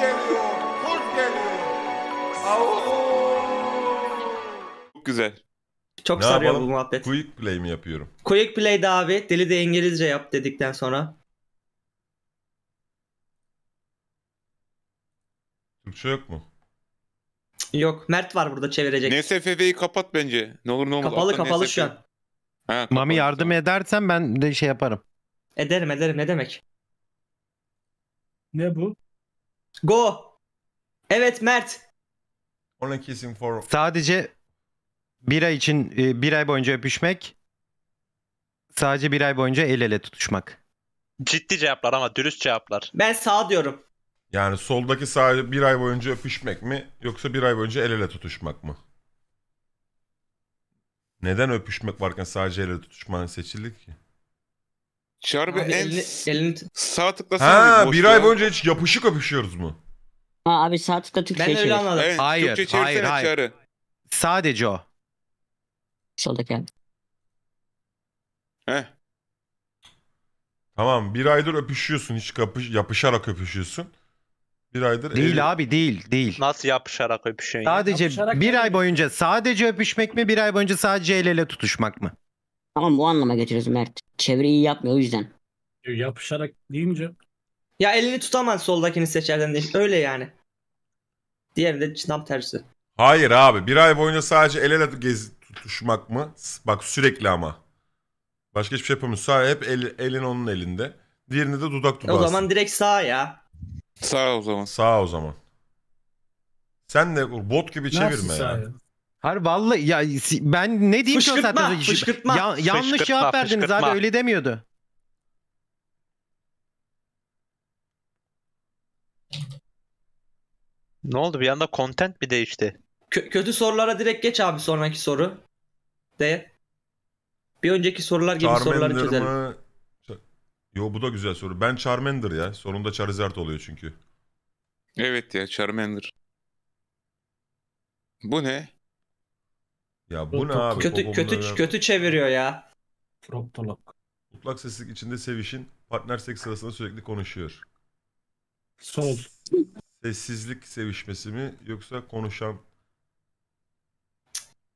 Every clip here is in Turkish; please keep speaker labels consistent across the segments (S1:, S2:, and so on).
S1: geliyor, kurt geliyor.
S2: Çok güzel.
S3: Çok ne sarıyor yapalım?
S2: bu muhabbet. Quick play mi yapıyorum?
S3: Quick play de abi. Deli de İngilizce yap dedikten sonra.
S2: Türkçe yok mu?
S3: Yok. Mert var burada çevirecek. NSFF'yi kapat bence. Ne olur ne olmaz. Kapalı Atla kapalı NSFF. şu an.
S4: Ha, Mami yardım edersen ben de şey yaparım.
S3: Ederim ederim ne demek. Ne bu? Go. Evet Mert. 12 isim for.
S4: Sadece bir ay için e, bir ay boyunca öpüşmek. Sadece bir ay boyunca el ele tutuşmak.
S3: Ciddi cevaplar ama dürüst cevaplar.
S2: Ben sağ diyorum. Yani soldaki sadece bir ay boyunca öpüşmek mi yoksa bir ay boyunca el ele tutuşmak mı? Neden öpüşmek varken sadece el ele tutuşmanın seçildi ki?
S5: Çarpı Abi en elini, elini...
S2: sağ tıklasana. Ha, bir, bir ay
S4: boyunca hiç yapışık öpüşüyoruz mu?
S3: Ha abi sağ tıkla
S5: Türkçe
S2: Ben öyle çevir.
S4: anladım. Evet, hayır, Türkçe hayır, hayır. Çağrı. Sadece o. Soldaki abi.
S3: Heh.
S2: Tamam bir aydır öpüşüyorsun hiç kapış, yapışarak öpüşüyorsun. Bir aydır değil eli... abi değil değil. Nasıl yapışarak öpüşüyorsun?
S4: Sadece yapışarak bir ay boyunca sadece öpüşmek mi bir ay boyunca sadece el ele tutuşmak mı? Tamam bu anlama getiriyoruz Mert. Çevre iyi yapmıyor o yüzden.
S3: Yapışarak deyince. Ya elini tutamaz soldakini seçerden değil. Öyle yani.
S2: Diğeri de tam tersi. Hayır abi bir ay boyunca sadece el ele gez tutuşmak mı? Bak sürekli ama. Başka hiçbir şey yapamıyorsun. Sadece hep el, elin onun elinde. Diğerinde de dudak dudağı. O zaman
S4: direkt sağ ya.
S2: Sağ o zaman. Sağ o zaman. Sen de
S4: bot gibi çevirme Nasıl ya. ya? Hayır vallahi ya ben ne diyeyim fışkırtma, ki o saatte? Fışkırtma. Ya, yanlış fışkırtma, cevap verdiniz fışkırtma. abi öyle demiyordu. Ne oldu bir anda content bir
S2: değişti.
S3: Kö- kötü sorulara direkt geç abi sonraki soru. De.
S2: Bir önceki sorular gibi Charmander soruları çözelim. Mı? Yo bu da güzel soru. Ben Charmander ya. Sonunda Charizard oluyor çünkü. Evet ya Charmander. Bu ne? Ya bu ne abi? Kötü kötü kötü çeviriyor ya. Proctolog. Mutlak sessizlik içinde sevişin partner seks sırasında sürekli konuşuyor. Sol. Sessizlik sevişmesi mi yoksa konuşan?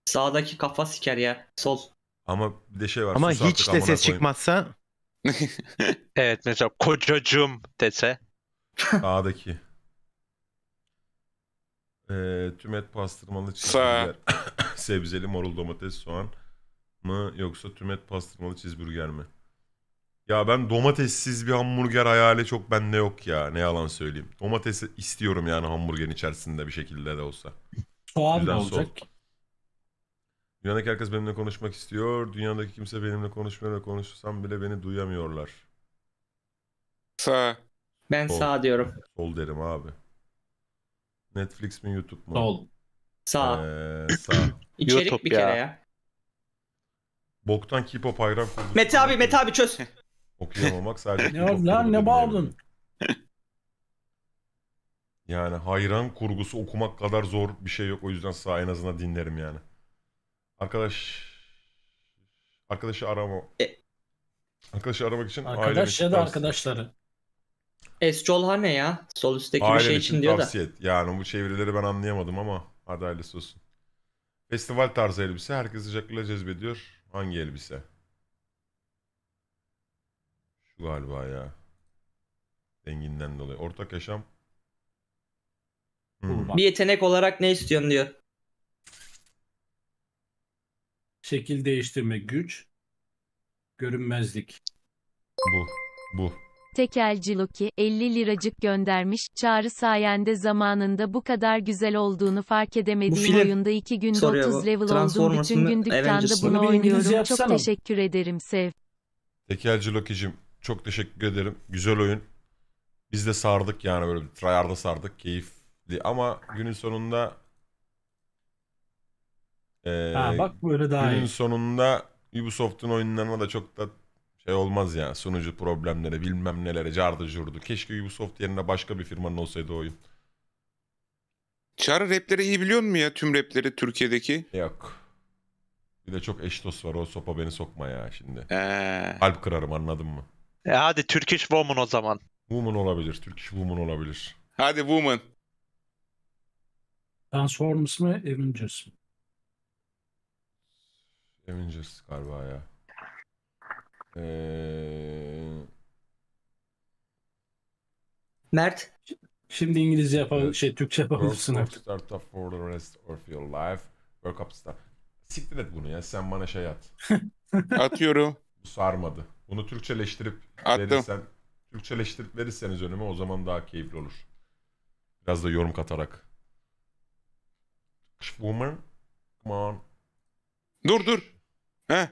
S3: Sağdaki kafa siker ya. Sol. Ama bir de şey var. Ama hiç de ses koyayım. çıkmazsa. evet mesela kocacığım
S2: dese. Sağdaki. Ee, tümet pastırmalı çizgiler sebzeli marul domates soğan mı yoksa tümet pastırmalı cheeseburger mi? Ya ben domatessiz bir hamburger hayali çok bende yok ya. Ne yalan söyleyeyim. Domates istiyorum yani hamburgerin içerisinde bir şekilde de olsa. Soğan ne olacak? Dünyadaki herkes benimle konuşmak istiyor. Dünyadaki kimse benimle konuşmuyor ve konuşsam bile beni duyamıyorlar. Sağ. Ben Sol. sağ diyorum. Sol derim abi. Netflix mi YouTube mu? Sol. Sağ. Ee, sağ. İçerik Biotop bir ya. kere ya. Boktan K-pop hayran kurdu.
S3: Mete abi Mete abi çöz.
S2: Okuyamamak sadece
S3: Ne oldu lan ne bağladın?
S2: Yani hayran kurgusu okumak kadar zor bir şey yok. O yüzden sağ en azından dinlerim yani. Arkadaş arkadaşı arama. E- arkadaşı aramak için Arkadaş ya da
S3: arkadaşları. Escolha ne ya? Sol üstteki bir şey için diyor da. tavsiye et.
S2: Yani bu çevirileri ben anlayamadım ama hadi hayırlısı olsun. Festival tarzı elbise. Herkes sıcaklığıyla cezbediyor. Hangi elbise? Şu galiba ya. Denginden dolayı. Ortak yaşam. Hmm. Bir
S3: yetenek olarak ne istiyorsun diyor.
S2: Şekil değiştirme güç.
S1: Görünmezlik. Bu. Bu.
S4: Tekelci Loki, 50 liracık göndermiş, çağrı sayende zamanında bu kadar güzel olduğunu fark edemediğim oyunda 2 günde 30 level oldum, bütün gün dükkanda bunu oynuyorum, çok teşekkür ederim Sev.
S2: Tekelci Loki'cim, çok teşekkür ederim, güzel oyun. Biz de sardık yani böyle bir sardık, keyifli ama günün sonunda... Ee, ha, bak böyle daha günün iyi. sonunda Ubisoft'un oyunlarına da çok da şey olmaz ya sunucu problemlere bilmem nelere cardı curdu. Keşke Ubisoft yerine başka bir firmanın olsaydı oyun. Çağrı rapleri iyi biliyor mu ya tüm rapleri Türkiye'deki? Yok. Bir de çok eş dost var o sopa beni sokma ya şimdi. Ee. Kalp kırarım anladın mı?
S3: E hadi Turkish Woman o zaman.
S2: Woman olabilir. Turkish Woman olabilir.
S3: Hadi Woman. Transformers
S5: mı Avengers?
S2: Avengers galiba ya. Ee...
S3: Mert. Şimdi İngilizce yapar, şey Türkçe yapabilirsin artık.
S2: Start up for the rest of your life. Work up start. Siktir et bunu ya sen bana şey at. Atıyorum. Bu sarmadı. Bunu Türkçeleştirip Attım. verirsen, Türkçeleştirip verirseniz önüme o zaman daha keyifli olur. Biraz da yorum katarak. Woman, come on. Dur dur. Heh.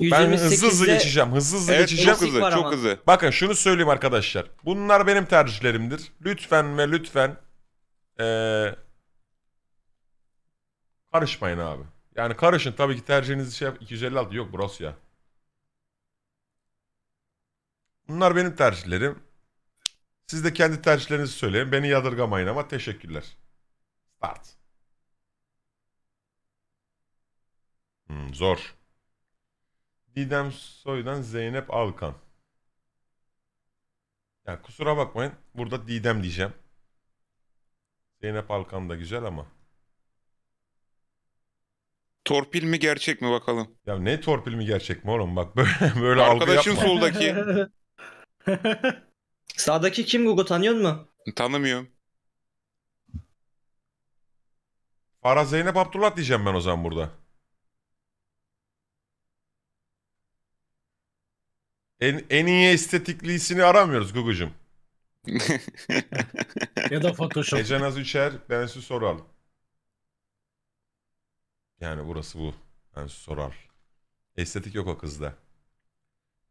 S2: Ben hızlı hızlı geçeceğim. Hızlı hızlı Evet geçeceğim. çok hızlı, çok hızlı. Bakın şunu söyleyeyim arkadaşlar. Bunlar benim tercihlerimdir. Lütfen ve lütfen eee, karışmayın abi. Yani karışın tabii ki tercihiniz şey yap- 256 yok bros ya. Bunlar benim tercihlerim. Siz de kendi tercihlerinizi söyleyin. Beni yadırgamayın ama teşekkürler. Start. Hmm, zor. Didem Soy'dan Zeynep Alkan. Ya kusura bakmayın. Burada Didem diyeceğim. Zeynep Alkan da güzel ama. Torpil mi gerçek mi bakalım? Ya ne torpil mi gerçek mi oğlum? Bak böyle böyle Arkadaşın yapma. soldaki. Sağdaki kim Gugu tanıyor mu? Tanımıyorum. Farah Zeynep Abdullah diyeceğim ben o zaman burada. En, en iyi estetiklisini aramıyoruz Gugu'cum. ya da Photoshop. Ece Naz Üçer, Bensu sorar. Yani burası bu. Bensu sorar. Estetik yok o kızda.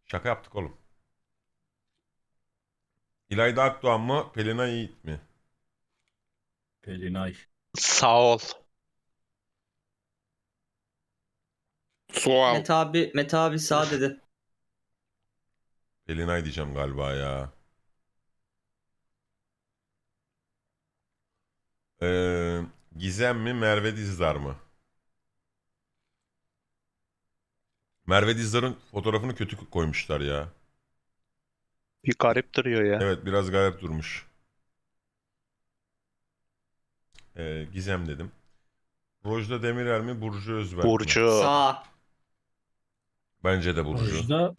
S2: Şaka yaptık oğlum. İlayda Akdoğan mı? Pelina Yiğit mi? Pelinay. Sağ ol. Soğal. Mete abi,
S3: Mete abi sağ dedi.
S2: Selinay diyeceğim galiba ya. Ee, Gizem mi Merve Dizdar mı? Merve Dizdar'ın fotoğrafını kötü koymuşlar ya. Bir garip duruyor ya. Evet biraz garip durmuş. Ee, Gizem dedim. Rojda Demirer mi Burcu Özberk Burcu. mi? Sağ. Bence de Burcu. Rojda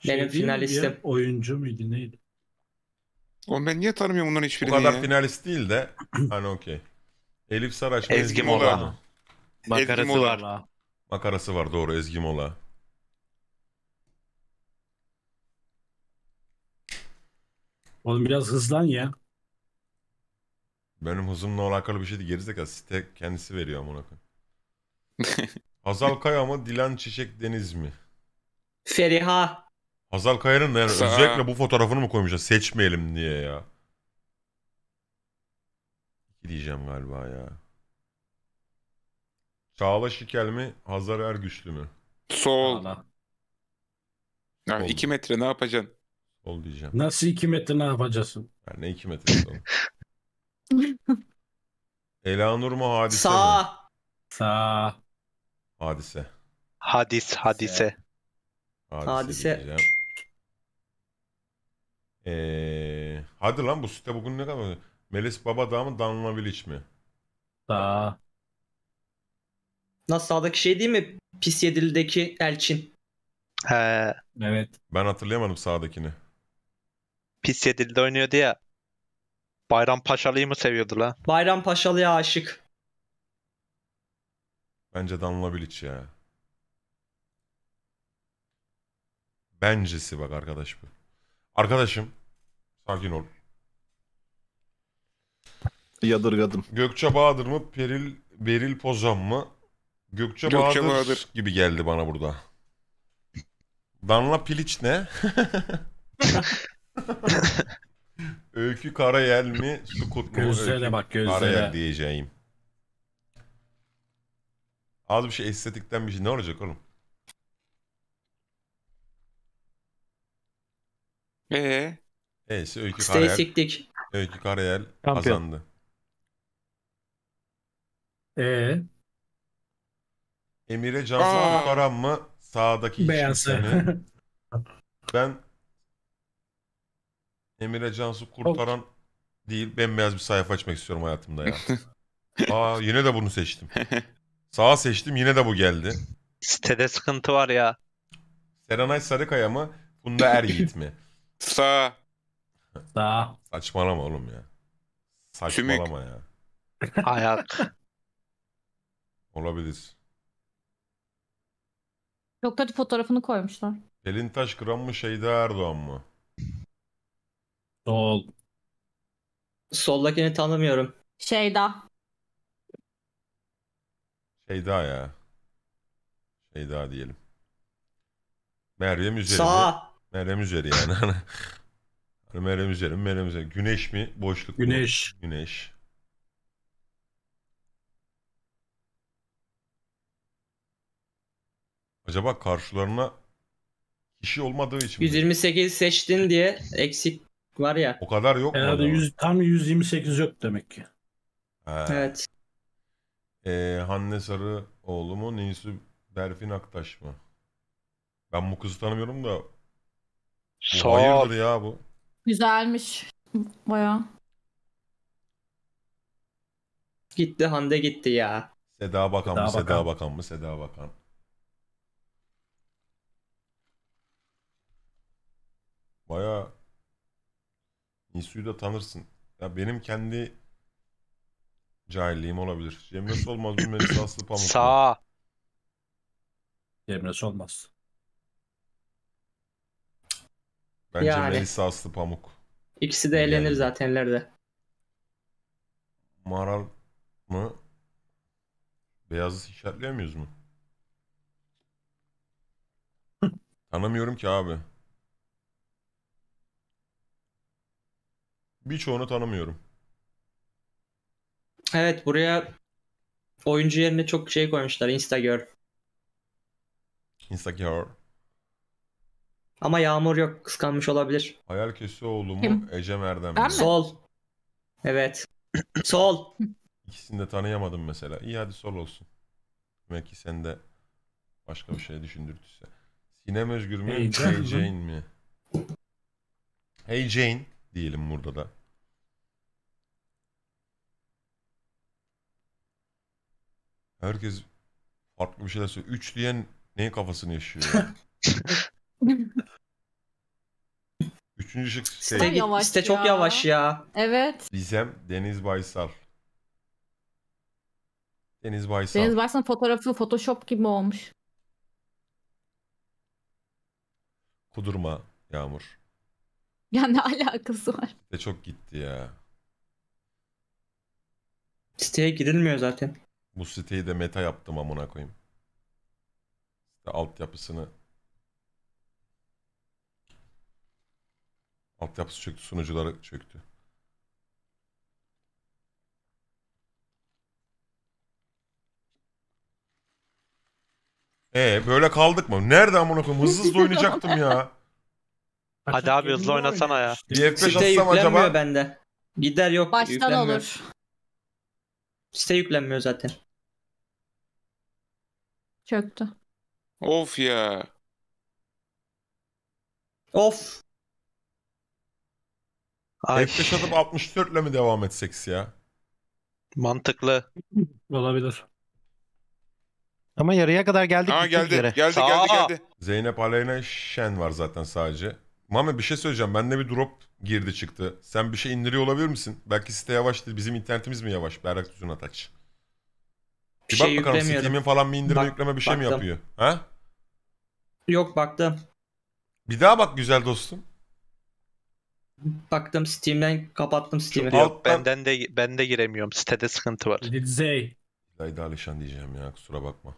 S3: şey finalistim. Ya, oyuncu muydu neydi?
S2: O ben niye tanımıyorum bunların Bu hiçbirini kadar ya? finalist değil de hani okey. Elif Saraç, Ezgi Ezgi Mola. Mola. Makarası Ezgi var. Mola. Makarası var doğru Ezgi Mola. Oğlum biraz hızlan ya. Benim hızımla alakalı bir şeydi değil. Gerizekalı site kendisi veriyor amına koyayım. Hazal Kaya mı Dilan Çiçek Deniz mi?
S3: Feriha.
S2: Hazal Kaya'nın da yani Kısa. özellikle bu fotoğrafını mı koymuşlar seçmeyelim diye ya. Diyeceğim galiba ya. Çağla Şikel mi Hazar Ergüçlü mü? Sol. Ya Sol. 2 metre ne yapacaksın? Sol diyeceğim. Nasıl iki metre ne yapacaksın? Yani ne iki metre sol? Elanur mu
S4: hadise mi? Sağ. Sağ. Hadise. Hadis, hadise. Hadise. Hadise. diyeceğim. Ee,
S2: hadi lan bu site bugün ne kadar? Melis Baba Dağ mı Danla Village mi? Dağ. Nasıl sağdaki şey değil mi? Pis yedildeki Elçin. He. Evet. Ben hatırlayamadım sağdakini. Pis
S3: yedilde oynuyordu ya. Bayram Paşalı'yı mı seviyordu la? Bayram Paşalı'ya aşık.
S2: Bence Danla Bilic ya. Bencesi bak arkadaş bu. Arkadaşım sakin ol. Yadırgadım. Gökçe Bahadır mı? Peril Beril Pozan mı? Gökçe, Gökçe Bahadır, Bahadır gibi geldi bana burada. Danla Piliç ne? Öykü Karayel mi? Sukut mu? Gözlere bak gözlere. Karayel diyeceğim. Az bir şey estetikten bir şey. Ne olacak oğlum? Ee, E'si Öykü Karayel. siktik. Öykü Karayel Kampiyon. kazandı. Ee, Emire Cansu Aa. Karan mı? Sağdaki hiç kimse Ben Emire Cansu kurtaran değil bembeyaz bir sayfa açmak istiyorum hayatımda ya. Aa yine de bunu seçtim. Sağa seçtim yine de bu geldi. Sitede sıkıntı var ya. Serenay Sarıkaya mı? Funda Er Yiğit mi? Sa Sa Saçmalama oğlum ya. Saçmalama ya. Ayak. Olabilir.
S4: Çok kötü
S3: fotoğrafını koymuşlar.
S2: Pelin Taş Kıran mı Şeyda Erdoğan mı? Sol. Soldakini tanımıyorum.
S3: Şeyda.
S2: Şeyda ya. Şeyda diyelim. Meryem üzerinde. Sağ. Meryem üzeri yani. Meryem üzeri Meryem üzeri. Güneş mi? Boşluk Güneş. mu? Güneş. Güneş. Acaba karşılarına kişi olmadığı için
S3: mi? 128 seçtin diye eksik var ya.
S2: O kadar yok Herhalde adamın? 100, tam 128 yok demek ki. He. Evet. Ee, Hanne Sarı oğlu mu? Ninsu Berfin Aktaş mı? Ben bu kızı tanımıyorum da Sağ. Hayırdır ya bu?
S5: Güzelmiş. Baya.
S2: Gitti Hande gitti ya. Seda Bakan mı? Seda Bakan mı? Seda Bakan. Baya Nisu'yu da tanırsın. Ya benim kendi cahilliğim olabilir. Cemre bu bilmesi Aslı Pamuk. Sağ. Cemre olmaz. Bence yani. Melisa Aslı Pamuk.
S3: İkisi de eğlenir yani. zaten ileride.
S2: Maral mı? Beyazı işaretleyemiyoruz mu? Tanımıyorum ki abi. Birçoğunu tanımıyorum. Evet buraya
S3: oyuncu yerine çok şey koymuşlar. Instagram.
S2: Instagram. Ama Yağmur yok kıskanmış olabilir. Hayal Kesioğlu oğlumu Kim? Ecem Erdem Ben mi? Sol. Evet. Sol. İkisini de tanıyamadım mesela. İyi hadi sol olsun. Belki sen de başka bir şey düşündürtüse. Sinem Özgür mü? Hey Jane. mi? Hey Jane diyelim burada da. Herkes farklı bir şeyler söylüyor. 3 diyen neyin kafasını yaşıyor? Üçüncü şık şey. Site, yavaş
S3: site ya. çok yavaş ya. Evet.
S2: bizem Deniz Baysal. Deniz Baysal. Deniz
S3: Baysal'ın fotoğrafı Photoshop gibi olmuş.
S2: Kudurma Yağmur.
S3: Ya ne alakası
S1: var?
S2: Site çok gitti ya. Siteye girilmiyor zaten. Bu siteyi de meta yaptım amına koyayım. Site altyapısını Altyapısı çöktü, sunucuları çöktü. Ee böyle kaldık mı? Nerede amına koyayım? Hızlı oynayacaktım ya.
S3: Hadi abi hızlı oynasana ya. Bir F5 Site atsam acaba? bende. Gider yok Baştan olur. Site yüklenmiyor zaten. Çöktü. Of ya.
S2: Of. Ay. F5 atıp 64 ile mi devam etsek ya? Mantıklı.
S4: Olabilir. Ama yarıya kadar geldik. Aa, geldi, yere. geldi, geldi, geldi.
S2: Zeynep Aleyna Şen var zaten sadece. Mame bir şey söyleyeceğim. Bende bir drop girdi çıktı. Sen bir şey indiriyor olabilir misin? Belki site yavaştır. Bizim internetimiz mi yavaş? Berrak Tuzun Ataç.
S4: Bir, bir şey bak şey bakalım Steam'in falan bir indirme bak, yükleme bir şey baktım. mi yapıyor?
S2: Ha? Yok baktım. Bir daha bak güzel dostum. Baktım
S3: Steam'den kapattım Steam'i. Yok
S2: alttan... benden de ben de giremiyorum. Sitede sıkıntı var. Zey. İlayda Alişan diyeceğim ya kusura bakma.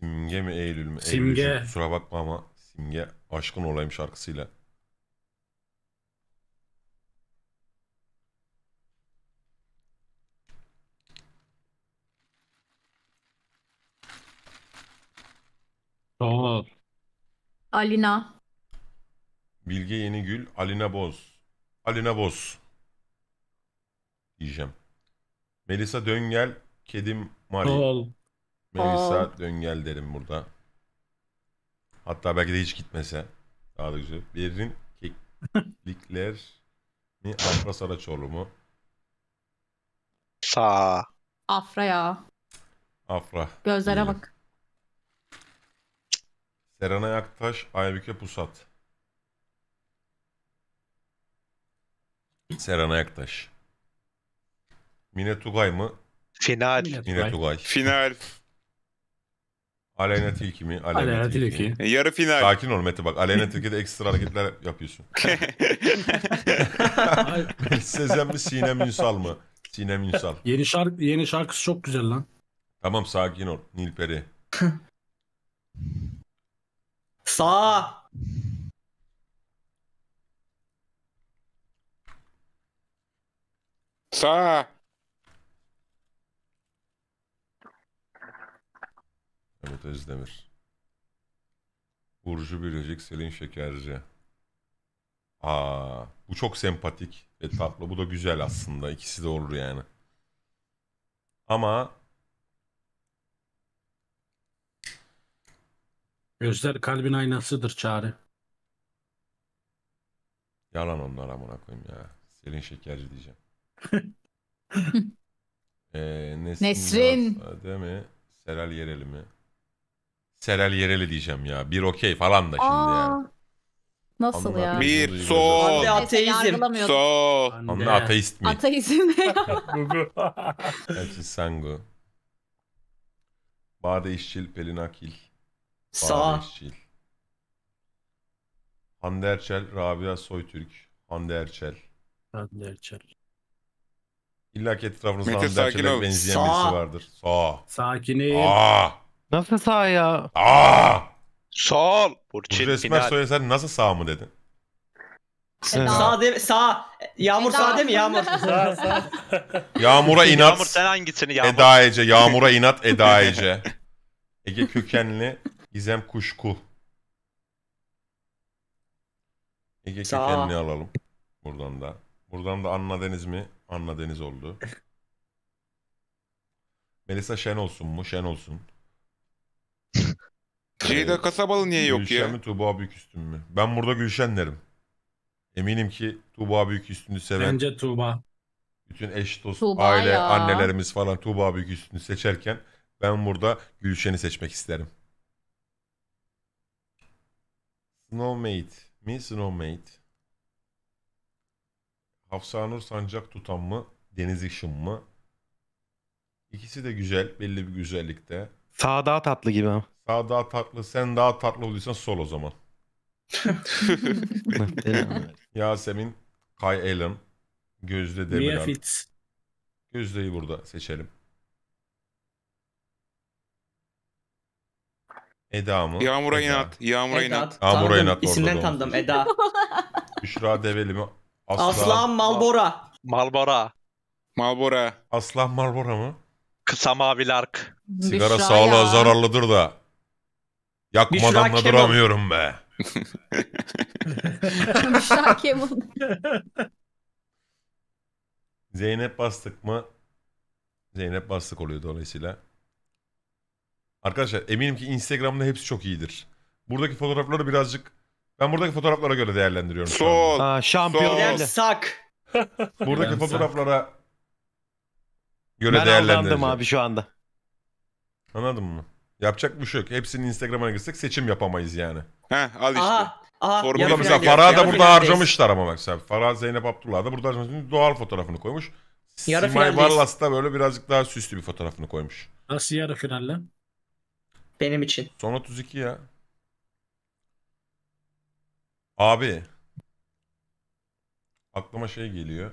S2: Simge mi Eylül mü? Simge. Eylülcüm. Kusura bakma ama Simge aşkın olayım şarkısıyla. Sağ ol.
S5: Alina.
S2: Bilge Yenigül, Alina Boz. Alina Boz. Diyeceğim. Melisa Döngel, Kedim Mari. Ol. Melisa Ol. Döngel derim burada. Hatta belki de hiç gitmese. Daha da güzel. Berin Keklikler mi? Afra Saraçoğlu mu? Sa.
S3: Afra ya.
S2: Afra. Gözlere Bilmiyorum. bak. Serenay Aktaş, Aybüke Pusat. Serhan Ayaktaş. Mine Tugay mı? Final. Mine Tugay. Final. Aleyna Tilki mi? Aleyna, Aleyna Tilki. Tilki. E, yarı final. Sakin ol Mete bak. Aleyna Tilki'de ekstra hareketler yapıyorsun. Sezen mi Sinem Ünsal mı? Sinem Ünsal. Yeni, şarkı, yeni şarkısı çok güzel lan. Tamam sakin ol. Nilperi.
S3: Sağ.
S2: Sağ. Mehmet Özdemir. Burcu Bilecik, Selin Şekerci. Aa, bu çok sempatik ve tatlı. Bu da güzel aslında. İkisi de olur yani. Ama
S1: Gözler kalbin aynasıdır çare. yalan onlar
S2: amına koyayım ya. Selin Şekerci diyeceğim. Ee, Nesrin. Nesrin. Değil mi? Serel Yereli mi? Serel Yereli diyeceğim ya. Bir okey falan da şimdi ya.
S3: Nasıl Anladım. ya? Bir Duygular. son. Hande ateizm.
S2: yargılamıyordum. Son. Anne ateist mi? Ateizm
S1: ne ya?
S2: Elçin Sangu. Bade İşçil, Pelin Akil. Bade Sağ. İşçil. Hande Erçel, Rabia Soytürk. Hande Erçel.
S1: Hande
S4: Erçel.
S2: İlla ki etrafınız Mete sakin ol. benzeyen Sağ. birisi vardır. Sağ.
S4: Sakinim. Aa. Nasıl sağ ya? Aa.
S2: Sol. Burçin Burcu Esmer final. söylesen nasıl sağ mı dedin? Sağ. Sağ,
S3: de, sağ. Yağmur sağ değil mi? Yağmur. Sağ sağ.
S2: Yağmura inat. Yağmur sen hangisini Yağmur? Eda Ece. Yağmura inat Eda Ece. Ege kökenli Gizem Kuşku. Ege kökenli alalım. Buradan da. Buradan da Anna Deniz mi? Anna Deniz oldu. Melisa Şen olsun mu? Şen olsun.
S5: Ceyda ee, Kasabalı niye yok Gülşen ya? mi
S2: Tuğba Büyüküstün mü? Ben burada Gülşen derim. Eminim ki Tuğba Büyüküstün'ü seven Bence Tuğba. bütün eş, dost, Tuğba aile, ya. annelerimiz falan Tuğba Büyüküstün'ü seçerken ben burada Gülşen'i seçmek isterim. Snowmate mi? Snowmate. Hafsanur Sancak tutan mı? Deniz Işın mı? İkisi de güzel. Belli bir güzellikte.
S4: Sağ daha tatlı gibi. ama.
S2: Sağ daha tatlı. Sen daha tatlı oluyorsan sol o zaman. Yasemin, Kay Allen, Gözde Mia Fitz. Gözde'yi burada seçelim. Eda mı? Yağmur'a Eda. inat. Yağmur'a inat. Eda. inat İsimden tanıdım Eda. Büşra Develi mi? Aslan, Aslan
S3: Malbora. Malbora. Malbora. Aslan Malbora mı? Kısa mavi lark. Sigara Büşra sağlığa ya.
S2: zararlıdır da. Yakmadan da duramıyorum be.
S1: Büşra Kemal.
S2: Zeynep bastık mı? Zeynep bastık oluyor dolayısıyla. Arkadaşlar eminim ki Instagram'da hepsi çok iyidir. Buradaki fotoğrafları birazcık ben buradaki fotoğraflara göre değerlendiriyorum. Sol. Aa, şampiyon Sol. geldi.
S3: Sak. Buradaki Ben fotoğraflara
S2: göre Ben değerlendireceğim. aldandım abi şu anda. Anladın mı? Yapacak bir şey yok. Hepsini Instagram'a girsek seçim yapamayız yani.
S5: Heh al işte. Aha. Aha. Formula Burada mesela finaldeyiz, Farah'ı da burada finaldeyiz.
S2: harcamışlar ama mesela. Farah Zeynep Abdullah da burada harcamış. Doğal fotoğrafını koymuş. Yarı Simay finaldeyiz. da böyle birazcık daha süslü bir fotoğrafını koymuş. Nasıl yarı finalle? Benim için. Son 32 ya. Abi. Aklıma şey geliyor.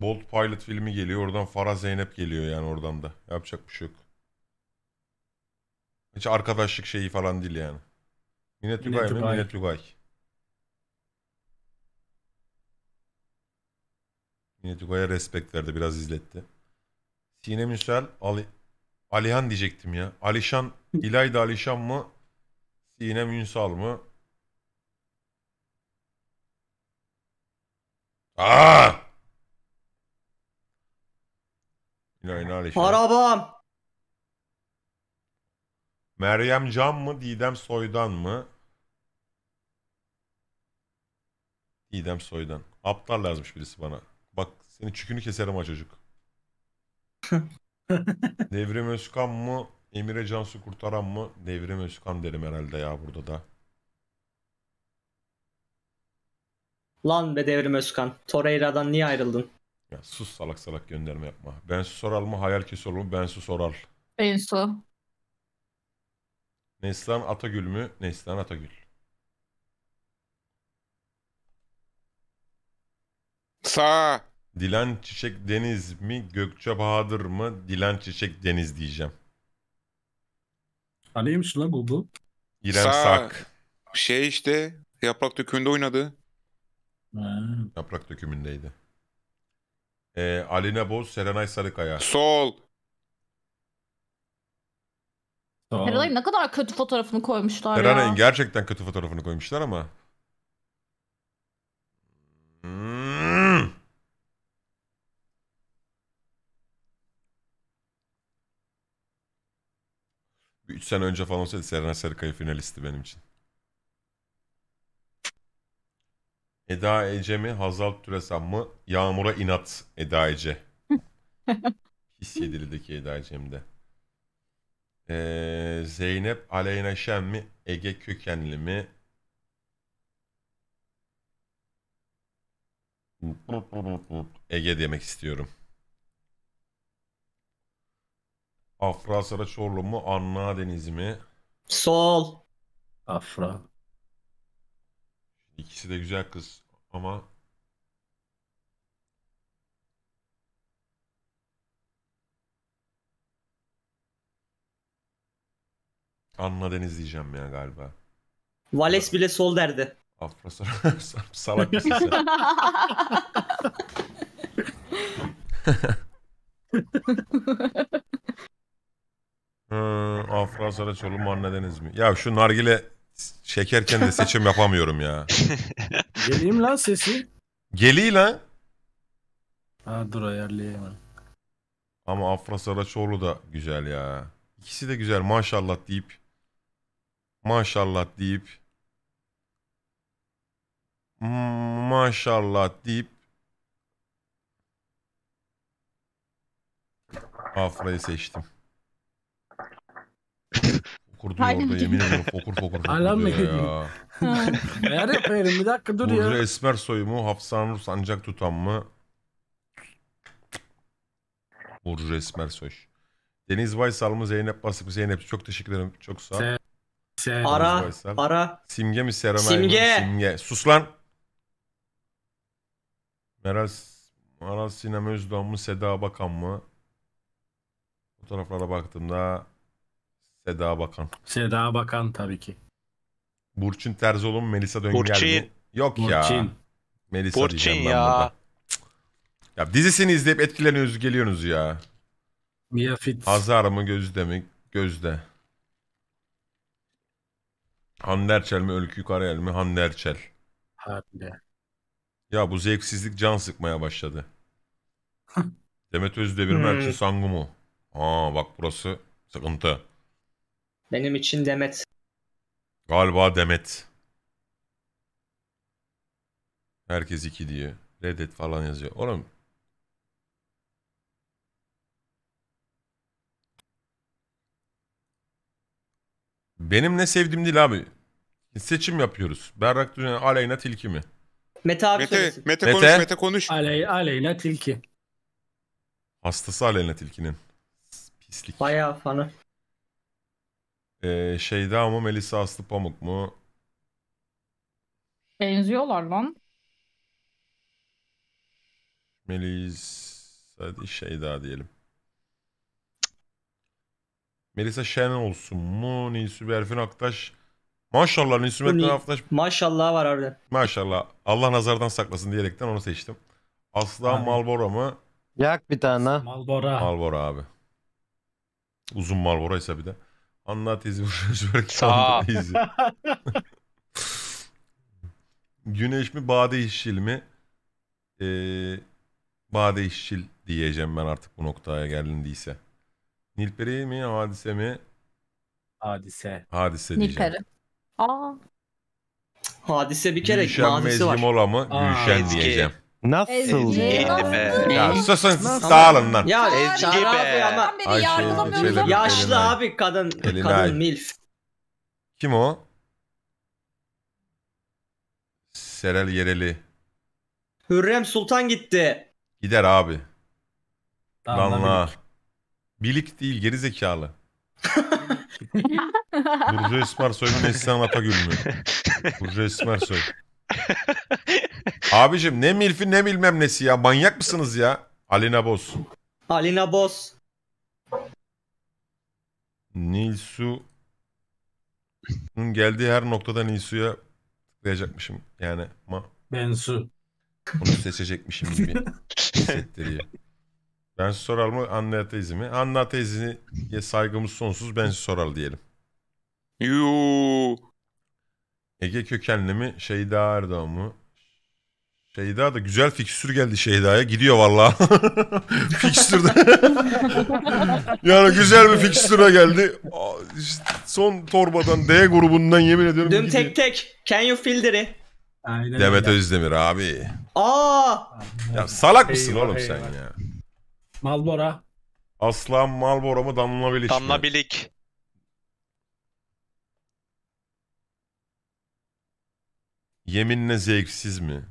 S2: Bolt Pilot filmi geliyor. Oradan Farah Zeynep geliyor yani oradan da. Yapacak bir şey yok. Hiç arkadaşlık şeyi falan değil yani. Minet Lugay mı? Tugay. Minet Lugay. Minet Lugay'a respekt verdi. Biraz izletti. Sinem Ünsel, Ali, Alihan diyecektim ya. Alişan, İlayda Alişan mı? Sinem Ünsal mı? Aa! Arabam. Meryem Can mı Didem Soydan mı? Didem Soydan. Aptal yazmış birisi bana. Bak seni çükünü keserim ha çocuk. Devrim Özkan mı? Emire Cansu Kurtaran mı? Devrim Özkan derim herhalde ya burada da. Lan be Devrim Özkan. Torreira'dan niye ayrıldın? Ya sus salak salak gönderme yapma. Bensu Soral mı hayal kesor mu? Bensu Soral. Enso. Neslihan Atagül mü? Neslihan Atagül. Sağ. Dilan Çiçek Deniz mi? Gökçe Bahadır mı? Dilan Çiçek Deniz diyeceğim. Aleymiş lan bu bu. İrem Sağ. Sak.
S5: Şey işte yaprak dökümünde oynadı.
S2: Ha. Yaprak dökümündeydi. Ee, Alina Boz, Serenay Sarıkaya. Sol. Serenay
S3: ne kadar kötü fotoğrafını koymuşlar Serenay
S2: ya. gerçekten kötü fotoğrafını koymuşlar ama. Hmm. Bir Üç sene önce falan olsaydı Serenay Sarıkaya finalisti benim için. Eda Ece mi? Hazal Türesan mı? Yağmura inat Eda Ece. His yedilideki Eda Ece'm de. Ee, Zeynep Aleyna Şen mi? Ege kökenli mi? Ege demek istiyorum. Afra Saraçoğlu mu? Anna Deniz mi? Sol. Afra. İkisi de güzel kız ama Anla Deniz diyeceğim ya galiba. Vales bile sol derdi. Afra sar salak mısın sen? Afra Saraçoğlu mu Anna Deniz mi? Ya şu nargile Şekerken de seçim yapamıyorum ya.
S1: Geleyim lan sesi.
S2: Geliyi lan. Ha dur ayarlayayım. Ama Afra Saraçoğlu da güzel ya. İkisi de güzel maşallah deyip. Maşallah deyip. Maşallah deyip. Afra'yı seçtim. kurduyor Aynen. orada yemin ederim fokur fokur Alan mı diyor ya.
S1: Ayar yapmayalım bir dakika dur Burcu
S2: Esmer soy mu Hafsa Nur ancak tutan mı? Burcu Esmer soy. Deniz Baysal mı Zeynep Basık mı Zeynep çok teşekkür ederim çok sağ ol. Sen,
S1: sen.
S3: Baysal. Para.
S2: Simge mi Serenay Simge. Simge. Sus lan. Meral, Meral Sinem Özdoğan mı Seda Bakan mı? Fotoğraflara baktığımda Seda Bakan. Seda Bakan tabii ki. Burçin Terzol'un Melisa Döngel Burçin. Yok Burçin. ya. Melisa Burçin ya. Burada. Ya dizisini izleyip etkileniyoruz geliyorsunuz ya. Mia Fitz. Hazar mı Gözde mi? Gözde. Hande Erçel mi Öykü Karayel mi? Hande Erçel.
S1: Hande.
S2: Ya bu zevksizlik can sıkmaya başladı. Demet Özdemir, hmm. Mertçe Sangu Aa bak burası sıkıntı.
S3: Benim için Demet.
S2: Galiba Demet. Herkes iki diyor. Reddet falan yazıyor. Oğlum Benim ne sevdiğim değil abi. Seçim yapıyoruz. Berrak Düzen Aleyna Tilki mi?
S3: Mete abi Mete, Mete, Mete konuş, Mete konuş. Aley, Aleyna Tilki.
S2: Hastası Aleyna Tilki'nin. Pislik. Bayağı fanı. Ee, Şeyda mı Melisa Aslı Pamuk mu?
S3: Benziyorlar lan.
S2: Melisa değil Şeyda diyelim. Melisa Şen olsun mu? Nilsü Berfin Aktaş. Maşallah Nilsü Berfin Aktaş. Maşallah var harbiden. Maşallah. Allah nazardan saklasın diyerekten onu seçtim. Aslan Abi.
S4: Malbora mı? Yak bir tane. Malbora.
S2: Malbora abi. Uzun Malbora ise bir de. Anlat izi vuracak şu anda izi. Güneş mi bade işçil mi? Ee, bade işçil diyeceğim ben artık bu noktaya gelindiyse. Nilperi mi hadise mi? Hadise. Hadise diyeceğim.
S1: Nilperi. Aa.
S2: Hadise bir kere Gülşen mazisi var. Mezlimola mı? Aa, Gülşen Ezgi.
S4: diyeceğim. Nasıl Ezgi. ya? Ya susun dağılın lan. Ya Ezgi be. ama Ay şey, yaşlı abi kadın kadın milf. Kim
S2: o? Serel Yereli. Hürrem Sultan gitti. Gider abi. Lan la. Bilik değil geri zekalı. Burcu Esmersoy mu Neslihan Atagül mü? Burcu Esmersoy. Abicim ne milfi ne bilmem nesi ya. Manyak mısınız ya? Alina Boz.
S3: Alina Boz.
S2: Bunun geldiği her noktada Nilsu'ya tıklayacakmışım. Yani ma su. onu seçecekmişim gibi hissettiriyor. Ben soral mı anne ateizmi? mi? Anne ateizmiye saygımız sonsuz ben soral diyelim. Yuu. Ege kökenli mi? Şeyda Erdoğan mı? Şeyda da güzel fikstür geldi Şeyda'ya. Gidiyor valla. fikstürde. yani güzel bir fikstüre geldi. İşte son torbadan D grubundan yemin ediyorum. Düm tek tek. Can you feel the Aynen Demet öyle. Özdemir abi.
S3: Aa!
S2: Ya salak mısın eyvah, oğlum eyvah. sen ya?
S3: Malbora.
S2: Aslan Malbora mı Damla Bilik Damla Bilik. Yeminle zevksiz mi?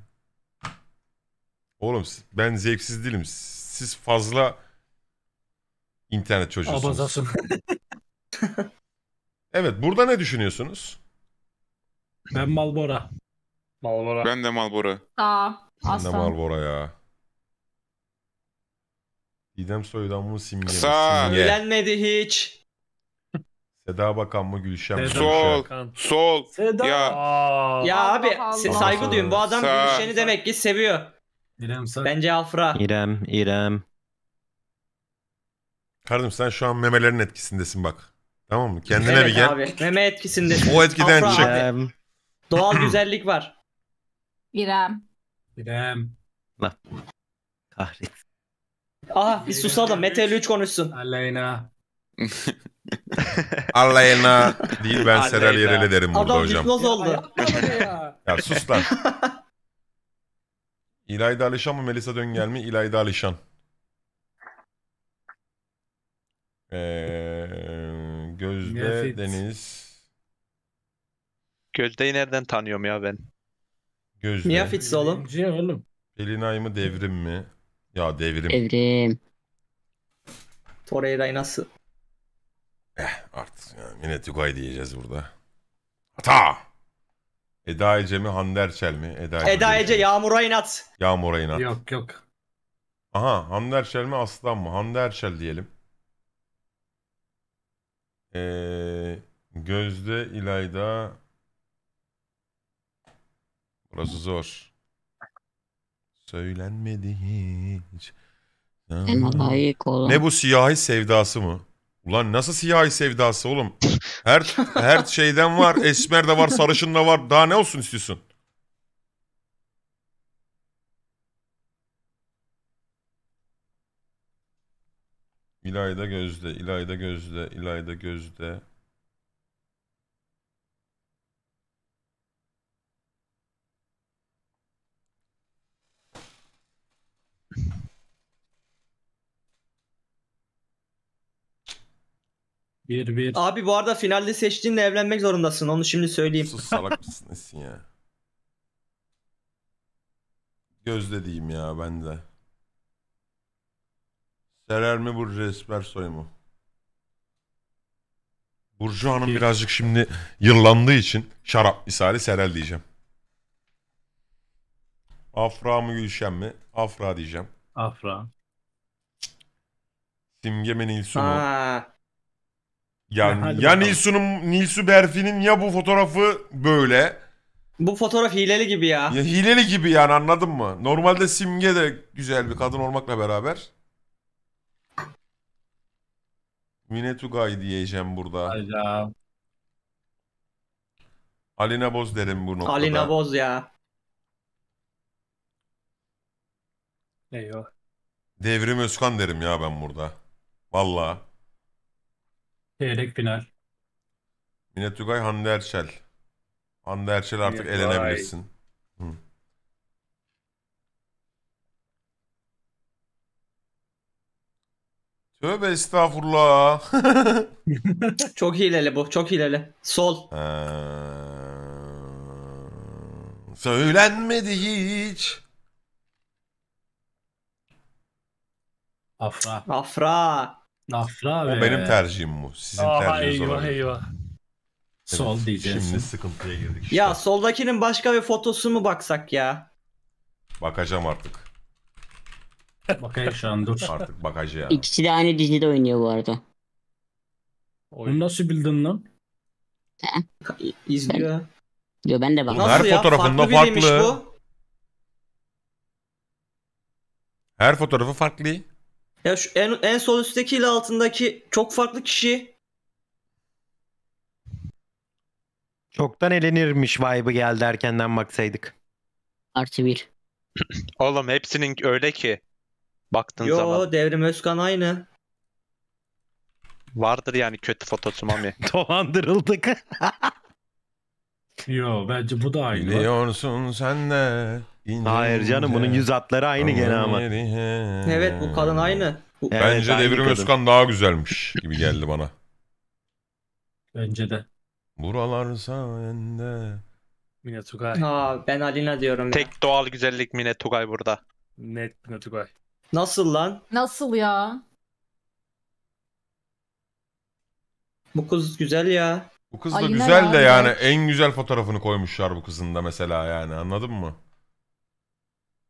S2: Oğlum ben zevksiz değilim. Siz fazla internet çocuğusunuz. Abazasın. evet burada ne düşünüyorsunuz? Ben Malbora. Malbora. Ben de Malbora.
S1: Aa, ben aslan. de
S2: Malbora ya. İdem Soydan mı simge? Sağ. Simge.
S3: Öğlenmedi hiç.
S2: Seda Bakan mı Gülşen mi? Sol. Bakan.
S3: Sol. Seda. Ya, ya abi Allah Allah. saygı duyun. Bu adam Sağ. Gülşen'i demek ki seviyor. İrem Sak. Bence Afra.
S4: İrem, İrem.
S2: Kardeşim sen şu an memelerin etkisindesin bak. Tamam mı? Kendine evet bir gel. abi.
S3: Meme etkisinde. O etkiden Afra çık. İrem. Doğal güzellik var. İrem. İrem. Bak. Kahret. Aha bir susalım. Mete 3 konuşsun. Aleyna.
S2: Aleyna değil ben Serel Yereli
S5: derim burada Adam hocam. hipnoz oldu. Ya sus lan.
S2: İlayda Alişan mı Melisa Döngel mi? İlayda Alişan. Ee, Gözde Nefit. Deniz. Gözde'yi nereden tanıyorum ya ben?
S1: Gözde.
S3: Mia oğlum. Niye şey oğlum?
S2: Pelinay mı devrim mi? Ya devrim.
S3: Evrim. Torreira'yı nasıl?
S2: Eh artık yani Minet Yukay diyeceğiz burada. Hata! Eda Ece mi Hande Erçel mi? Eda Ece, Eda Ece
S3: yağmur inat.
S2: Yağmur inat. Yok yok. Aha Hande Erçel mi Aslan mı? Hande Erçel diyelim. Ee, Gözde İlayda. Burası zor. Söylenmedi hiç. Ne bu siyahi sevdası mı? Ulan nasıl siyahi sevdası oğlum? Her her şeyden var. Esmer de var, sarışın da var. Daha ne olsun istiyorsun? İlayda Gözde, İlayda Gözde, İlayda Gözde.
S3: Bir bir. Abi bu arada finalde seçtiğinle evlenmek zorundasın. Onu şimdi
S2: söyleyeyim. Sus salak mısın Esin ya? Gözde diyeyim ya ben de. Serer mi Burcu Esmersoy mu? Burcu Hanım birazcık şimdi yıllandığı için şarap misali Serel diyeceğim. Afra mı Gülşen mi? Afra diyeceğim. Afra. Simge mi Nilsu mu? Yani, Hadi ya Nilsun'un, Nilsu Berfi'nin ya bu fotoğrafı böyle. Bu fotoğraf hileli gibi ya. Ya hileli gibi yani anladın mı? Normalde Simge de güzel bir kadın olmakla beraber. Mine diyeceğim burada. Hayda. Alina Boz derim bu noktada. Alina
S3: Boz ya. Eyvah.
S2: Devrim Özkan derim ya ben burada. Valla.
S1: Çeyrek final.
S2: Mine Tugay, Hande Erçel. Hande Erçel artık Mine elenebilirsin. Hı. Tövbe
S3: estağfurullah. Çok hileli bu. Çok hileli. Sol. Ee,
S2: söylenmedi hiç. Afra. Afra.
S3: Nafra O benim tercihim bu. Sizin Aha, tercihiniz eyvah, olabilir. eyvah.
S2: Sol diyeceksin. Şimdi sıkıntıya girdik
S3: işte. Ya soldakinin başka bir fotosu mu baksak ya?
S2: Bakacağım artık. Bakayım şu an dur. Artık bakacağım. Yani.
S3: İkisi de aynı dizide oynuyor bu arada. Oyun nasıl bildin lan? Ha? İzliyor.
S2: Diyor ben de bak. her fotoğrafında farklı. farklı. Bu? Her fotoğrafı farklı.
S3: Ya şu en, en sol üstteki ile
S4: altındaki çok farklı kişi. Çoktan elenirmiş vibe'ı geldi erkenden baksaydık. Artı bir.
S3: Oğlum hepsinin öyle ki. Baktığın Yo, zaman. Yo Devrim Özkan aynı. Vardır yani kötü fotosu Mami.
S2: Dolandırıldık. Yo bence bu da aynı. bak. sen de. ince Hayır canım ince bunun yüz hatları aynı gene ama. Evet bu kadın aynı. Evet, Bence aynı Devrim kadın. Özkan daha güzelmiş gibi geldi bana.
S4: Bence de. Buralar
S2: sende. Mine Tugay.
S3: Ha ben Alina diyorum. Tek... Tek doğal güzellik Mine Tugay burada. Net Mine Tugay. Nasıl lan? Nasıl ya? Bu kız güzel ya.
S2: Bu kız da Alina güzel ya, de yani evet. en güzel fotoğrafını koymuşlar bu kızın da mesela yani anladın mı?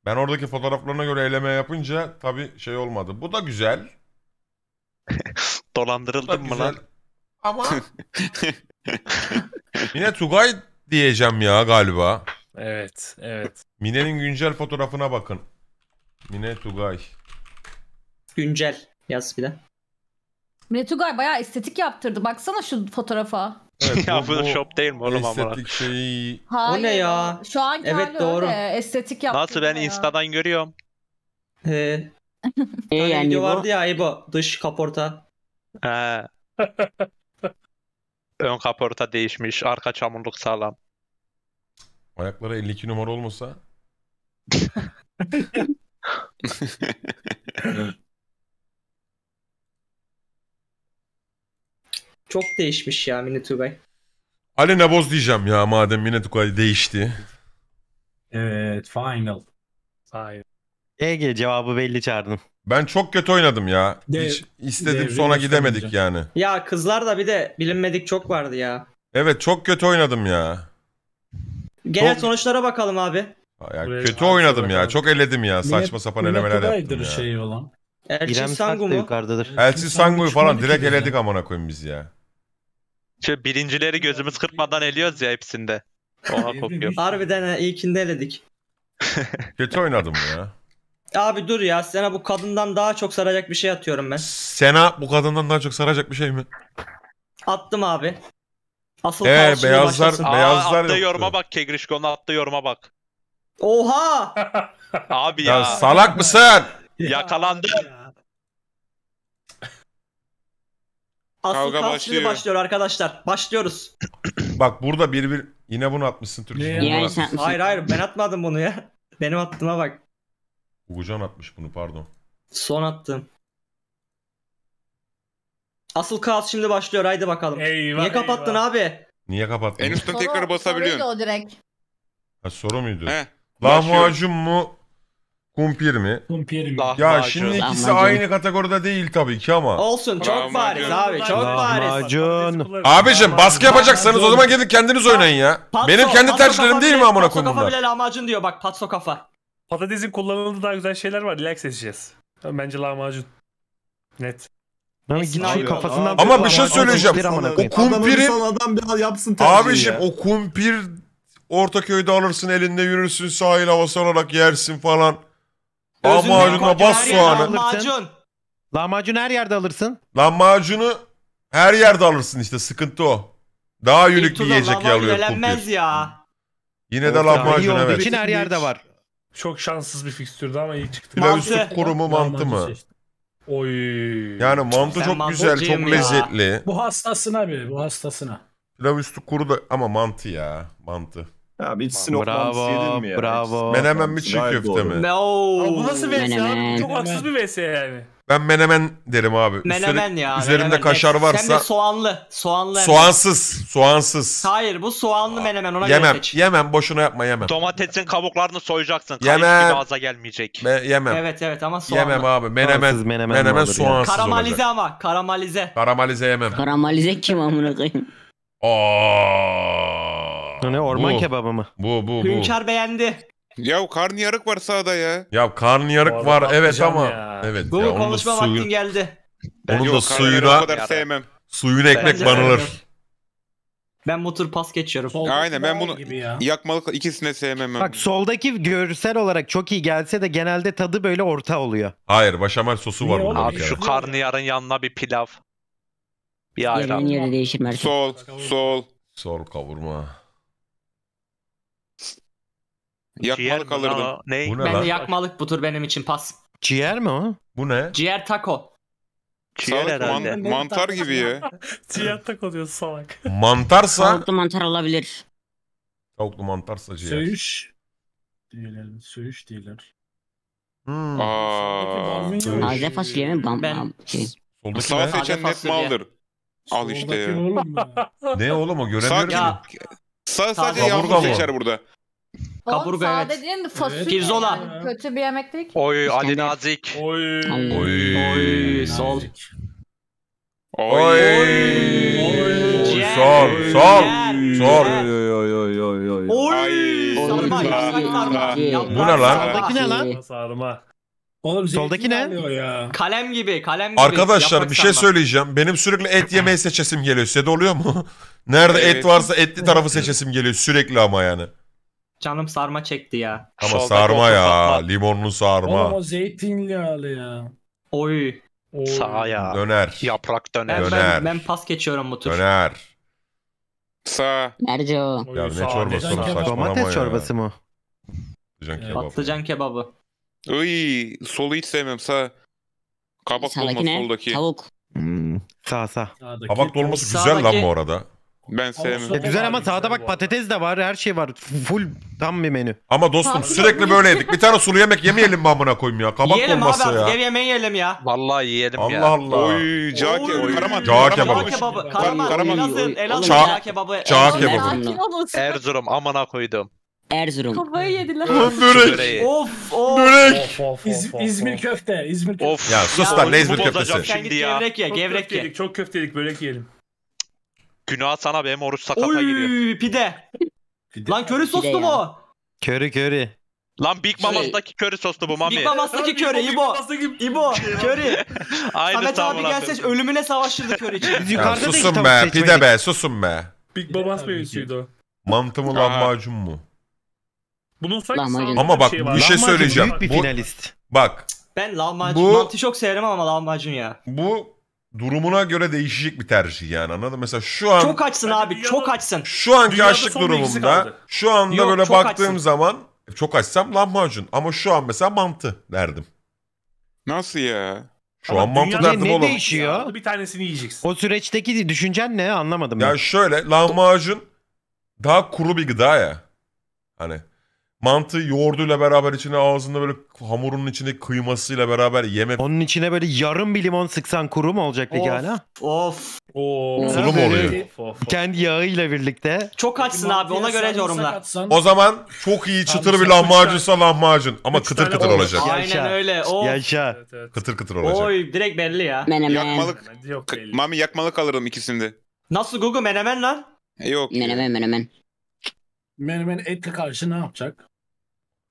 S2: Ben oradaki fotoğraflarına göre eleme yapınca tabi şey olmadı. Bu da güzel. Dolandırıldım mı lan? Ama yine Tugay diyeceğim ya galiba. Evet, evet. Mine'nin güncel fotoğrafına bakın. Mine Tugay. Güncel yaz bir de.
S3: Mine Tugay bayağı estetik yaptırdı. Baksana şu fotoğrafa.
S2: Evet, ya bu, Photoshop değil mi oğlum
S3: ama? Estetik şeyi... Hayır, o ne ya? Şu an evet doğru. Öyle. Estetik yaptım. Nasıl ben ya. Insta'dan görüyorum. He. Ee, ne yani video bu? vardı ya Ebo. Dış kaporta. He. Ön kaporta değişmiş. Arka çamurluk
S2: sağlam. Ayakları 52 numara olmasa.
S3: Çok değişmiş ya Mini Bey.
S2: Ali Naboz diyeceğim ya madem Mini Bey değişti.
S1: Evet final. Hayır.
S2: Ege cevabı belli çağırdım. Ben çok kötü oynadım ya. Dev, Hiç istedim dev, sonra gidemedik yani.
S3: Ya kızlar da bir de bilinmedik çok vardı ya.
S2: Evet çok kötü oynadım ya. Genel çok...
S3: sonuçlara bakalım abi.
S2: Ya, Buraya kötü oynadım ya. Çok eledim ya. Saçma sapan elemeler yaptım ya. şey olan. Elçin Sangu mu? Elçin Sangu'yu falan direkt eledik amına koyayım biz ya.
S3: Şu birincileri gözümüz şey kırpmadan eliyoruz ya
S2: hepsinde. Oha kopuyor.
S3: Harbiden ha, ilkinde eledik.
S2: Kötü oynadım ya.
S3: Abi dur ya Sena bu kadından daha çok saracak bir şey atıyorum ben.
S2: Sena bu kadından daha çok saracak bir şey mi?
S3: Attım abi. Asıl ee, beyazlar, başlasın. beyazlar Aa, attığı yoruma bak Kegrişko'nun attı yoruma bak. Oha! abi ya. ya salak mısın?
S2: Yakalandım.
S3: Asıl Kavga kas başlıyor. başlıyor arkadaşlar. Başlıyoruz.
S2: Bak burada bir bir yine bunu atmışsın Türkiye. Yine bunu atmışsın. hayır hayır
S3: ben atmadım bunu ya.
S2: Benim attığıma bak. Uğurcan atmış bunu pardon. Son attım.
S3: Asıl kaos şimdi başlıyor. Haydi bakalım. Eyvah. Niye kapattın eyvah. abi?
S2: Niye kapattın? En üstten Soru- tekrar soruydu basabiliyorsun. o direkt. Ha, soru muydu? He. Lahmacun mu Kumpir mi? Kumpir mi? Ya şimdi ikisi aynı kategoride değil tabii ki ama. Olsun
S3: çok Lahmacun. bariz abi çok
S2: bariz. Abicim baskı yapacaksanız o zaman gidin kendiniz oynayın ya. Benim kendi patso tercihlerim değil mi bile- amına koyayım Patso kafa bile
S3: lahmacun diyor bak patso kafa. Patatesin kullanıldığı daha güzel şeyler var. Relax seçeceğiz. Bence lahmacun. Net.
S4: kafasından Ama bir
S2: şey söyleyeceğim. O kumpirin- Adam, adam bir yapsın Abicim o kumpir Ortaköy'de alırsın elinde yürürsün sahil havası olarak yersin falan. Lahmacununa bas soğanı. Lahmacun. Lahmacun her yerde alırsın. Lahmacunu her yerde alırsın işte sıkıntı o. Daha yünük bir yiyecek yalıyor kumpir. ya. Yine de lahmacun evet. için her yerde
S3: var. Çok şanssız bir fikstürdü ama iyi çıktı. Pilav üstü kurumu mantı mı?
S2: Oy. Yani mantı çok güzel, çok lezzetli.
S1: Bu hastasına bir, bu hastasına.
S2: Pilav üstü kuru da ama mantı ya, mantı. Abi hiç sinop mantısı yedin mi ya? Bravo. Menemen mi çiğ köfte mi? No. Abi bu nasıl VS Menemen. abi? Çok
S3: haksız bir VS yani.
S2: Ben menemen derim abi. Menemen Üsteri- ya. Üzerinde menemen. kaşar Sen de
S3: soğanlı. Soğanlı. soğansız,
S2: soğansız.
S3: Hayır bu soğanlı menemen ona Yemem, seç.
S2: yemem boşuna yapma yemem.
S3: Domatesin kabuklarını soyacaksın. Kayıp Yemem. gibi
S2: gelmeyecek. Ben yemem. Evet
S3: evet ama soğanlı. yemem abi.
S2: Menemen Soğansız menemen mi menemen olur ya? Karamalize olacak.
S3: ama karamalize.
S2: Karamalize yemem. Karamalize kim amına koyayım? Aa.
S4: Bu ne orman bu, kebabı mı? Bu bu bu. Hünkar
S5: beğendi. Ya karnıyarık var sağda ya.
S4: Ya karnıyarık var evet ama. Ya. Evet. Bu ya, konuşma suyu... vaktin geldi. Onun Yok, da
S2: suyuna. O kadar sevmem. Suyun ekmek banılır. Sevmem.
S4: Ben motor pas geçiyorum. Soldaki Aynen ben bunu ya.
S5: yakmalık ikisine sevmem. Bak
S4: soldaki görsel olarak çok iyi gelse de genelde tadı böyle orta oluyor.
S2: Hayır başamel sosu Niye var bunda. Abi şu karnıyarın yanına bir pilav. Bir ayran. Yerin yeri değişir Sol, sol. Sol kavurma. Yakmalık Ciğer, alırdım. Aa, ne? Bu ne ben lan? de
S3: yakmalık bu tur benim için pas. Ciğer mi o? Bu ne? Ciğer taco. Ciğer salak herhalde. Man- mantar gibi ya. ciğer taco diyor salak.
S5: Mantarsa...
S3: Tavuklu mantar olabilir.
S2: Tavuklu mantarsa ciğer. Söğüş.
S1: Diyorlar. Söğüş
S2: diyorlar. Hmm. Aa. Taze fasulye mi? Bam, ben... Şey. Soldaki Sağ
S1: seçen
S5: net maldır. Al işte ya. Oğlum ya. ne oğlum o göremiyorum. Sağ, ya.
S3: sağ sadece yavru seçer burada. Kaburga evet. dediğin fasulye. Pirzola. Yani. Kötü bir yemek değil ki. Oy Ali Nazik. Oy. Oy. Oy. Sol.
S2: Oy. Oy. Oy. Sol. Sol. Sol. Oy. Oy. Oy. Oy. Oy.
S3: Oy. Sarma. Bu ne lan? Sağdaki ne lan? Sarma. Oğlum, Soldaki ne? Ya. Kalem gibi, kalem gibi. Arkadaşlar bir şey
S2: söyleyeceğim. Benim sürekli et yemeyi seçesim geliyor. Size de oluyor mu? Nerede evet. et varsa etli tarafı seçesim geliyor sürekli ama yani.
S3: Canım sarma çekti ya. Ama Solda sarma ya.
S2: Patlar. Limonlu sarma. Oğlum o
S3: zeytinli hali ya. Oy. Oy. Sağ ya.
S2: Döner. Yaprak döner. Ben, döner. Ben, ben pas geçiyorum bu tur. Döner. Sağ. Merco.
S3: Ya ne Sağ. çorbası mı Domates çorbası mı? Patlıcan kebabı. Patlıcan kebabı.
S5: Iy, solu hiç sevmem sağ. Kabak dolması soldaki. Tavuk.
S2: Hmm. Sağ sağ. Kabak dolması güzel Sağdaki... lan bu arada.
S5: Ben sevmiyorum. Güzel ama
S4: sağda şey bak patates de var, her şey var. Full tam bir menü. Ama dostum Tatlı sürekli yemeği- böyle yedik. Bir tane sulu yemek yemeyelim mi amına koyayım ya? Kabak Yiyelim abi olmasa artık
S3: ev ya. yemeği yiyelim ya. Vallahi yiyelim Allah ya. Allah. Oy cağ kebabı. Karaman. Cağ kebabı. Cağ kebabı. Karaman. Karaman. Elazığ. Elazığ. Cağ
S2: kebabı. Cağ Elazığ.
S3: kebabı. Erzurum amına koydum. Erzurum. Kafayı yediler. Börek. Böreği. Of of. Börek. İzmir köfte, İzmir köfte. Of. Ya sus lan, ne İzmir köftesi? Şimdi ya. Gevrek ye, Çok gevrek ye. köftelik, çok köftelik börek yiyelim. Günah sana benim oruç sakata Oy, giriyor. pide. pide. Lan köri soslu mu?
S4: Köri köri.
S3: Lan Big şey- Mamas'taki köri soslu bu Mami. Big Mamas'taki köri İbo. İbo köri. Aynı Samet abi gelse ölümüne savaşırdı köri için. yukarıda ya, susun be pide
S2: be susun be.
S3: Big Mamas mevzusuydu o.
S2: Mantı mı lahmacun mu?
S3: Bunun sanki Ama bak şey bir şey söyleyeceğim. Büyük bir
S2: finalist. Bak.
S3: Ben lahmacun mantı
S2: çok severim ama lahmacun ya. Bu durumuna göre değişecek bir tercih yani anladın Mesela şu an Çok açsın abi çok açsın. şu anki Dünyada açlık son şu anda Yok, böyle baktığım açsın. zaman e, çok açsam lahmacun ama şu an mesela mantı derdim.
S5: Nasıl ya? Şu Ama an mantı derdim ne oğlum. değişiyor?
S2: Bir tanesini yiyeceksin. O süreçteki düşüncen ne anlamadım. ben. Ya şöyle lahmacun daha kuru bir gıda ya. Hani Mantı yoğurduyla beraber içine ağzında böyle
S4: hamurunun içinde kıymasıyla beraber yeme. Onun içine böyle yarım bir limon sıksan kuru mu olacak peki hala?
S3: Of. kuru mu oluyor?
S4: Kendi yağıyla birlikte. Çok açsın abi
S3: ona göre yorumla. O
S2: zaman çok iyi çıtır bir lahmacunsa lahmacun ama kıtır kıtır olacak. Aynen öyle. Yaşa. Kıtır kıtır olacak.
S3: Oy direkt belli ya. Menemen. Yakmalık.
S5: Mami yakmalık alırım ikisinde.
S3: Nasıl Google menemen lan? E, yok. Menemen menemen.
S4: Menemen etle karşı ne yapacak?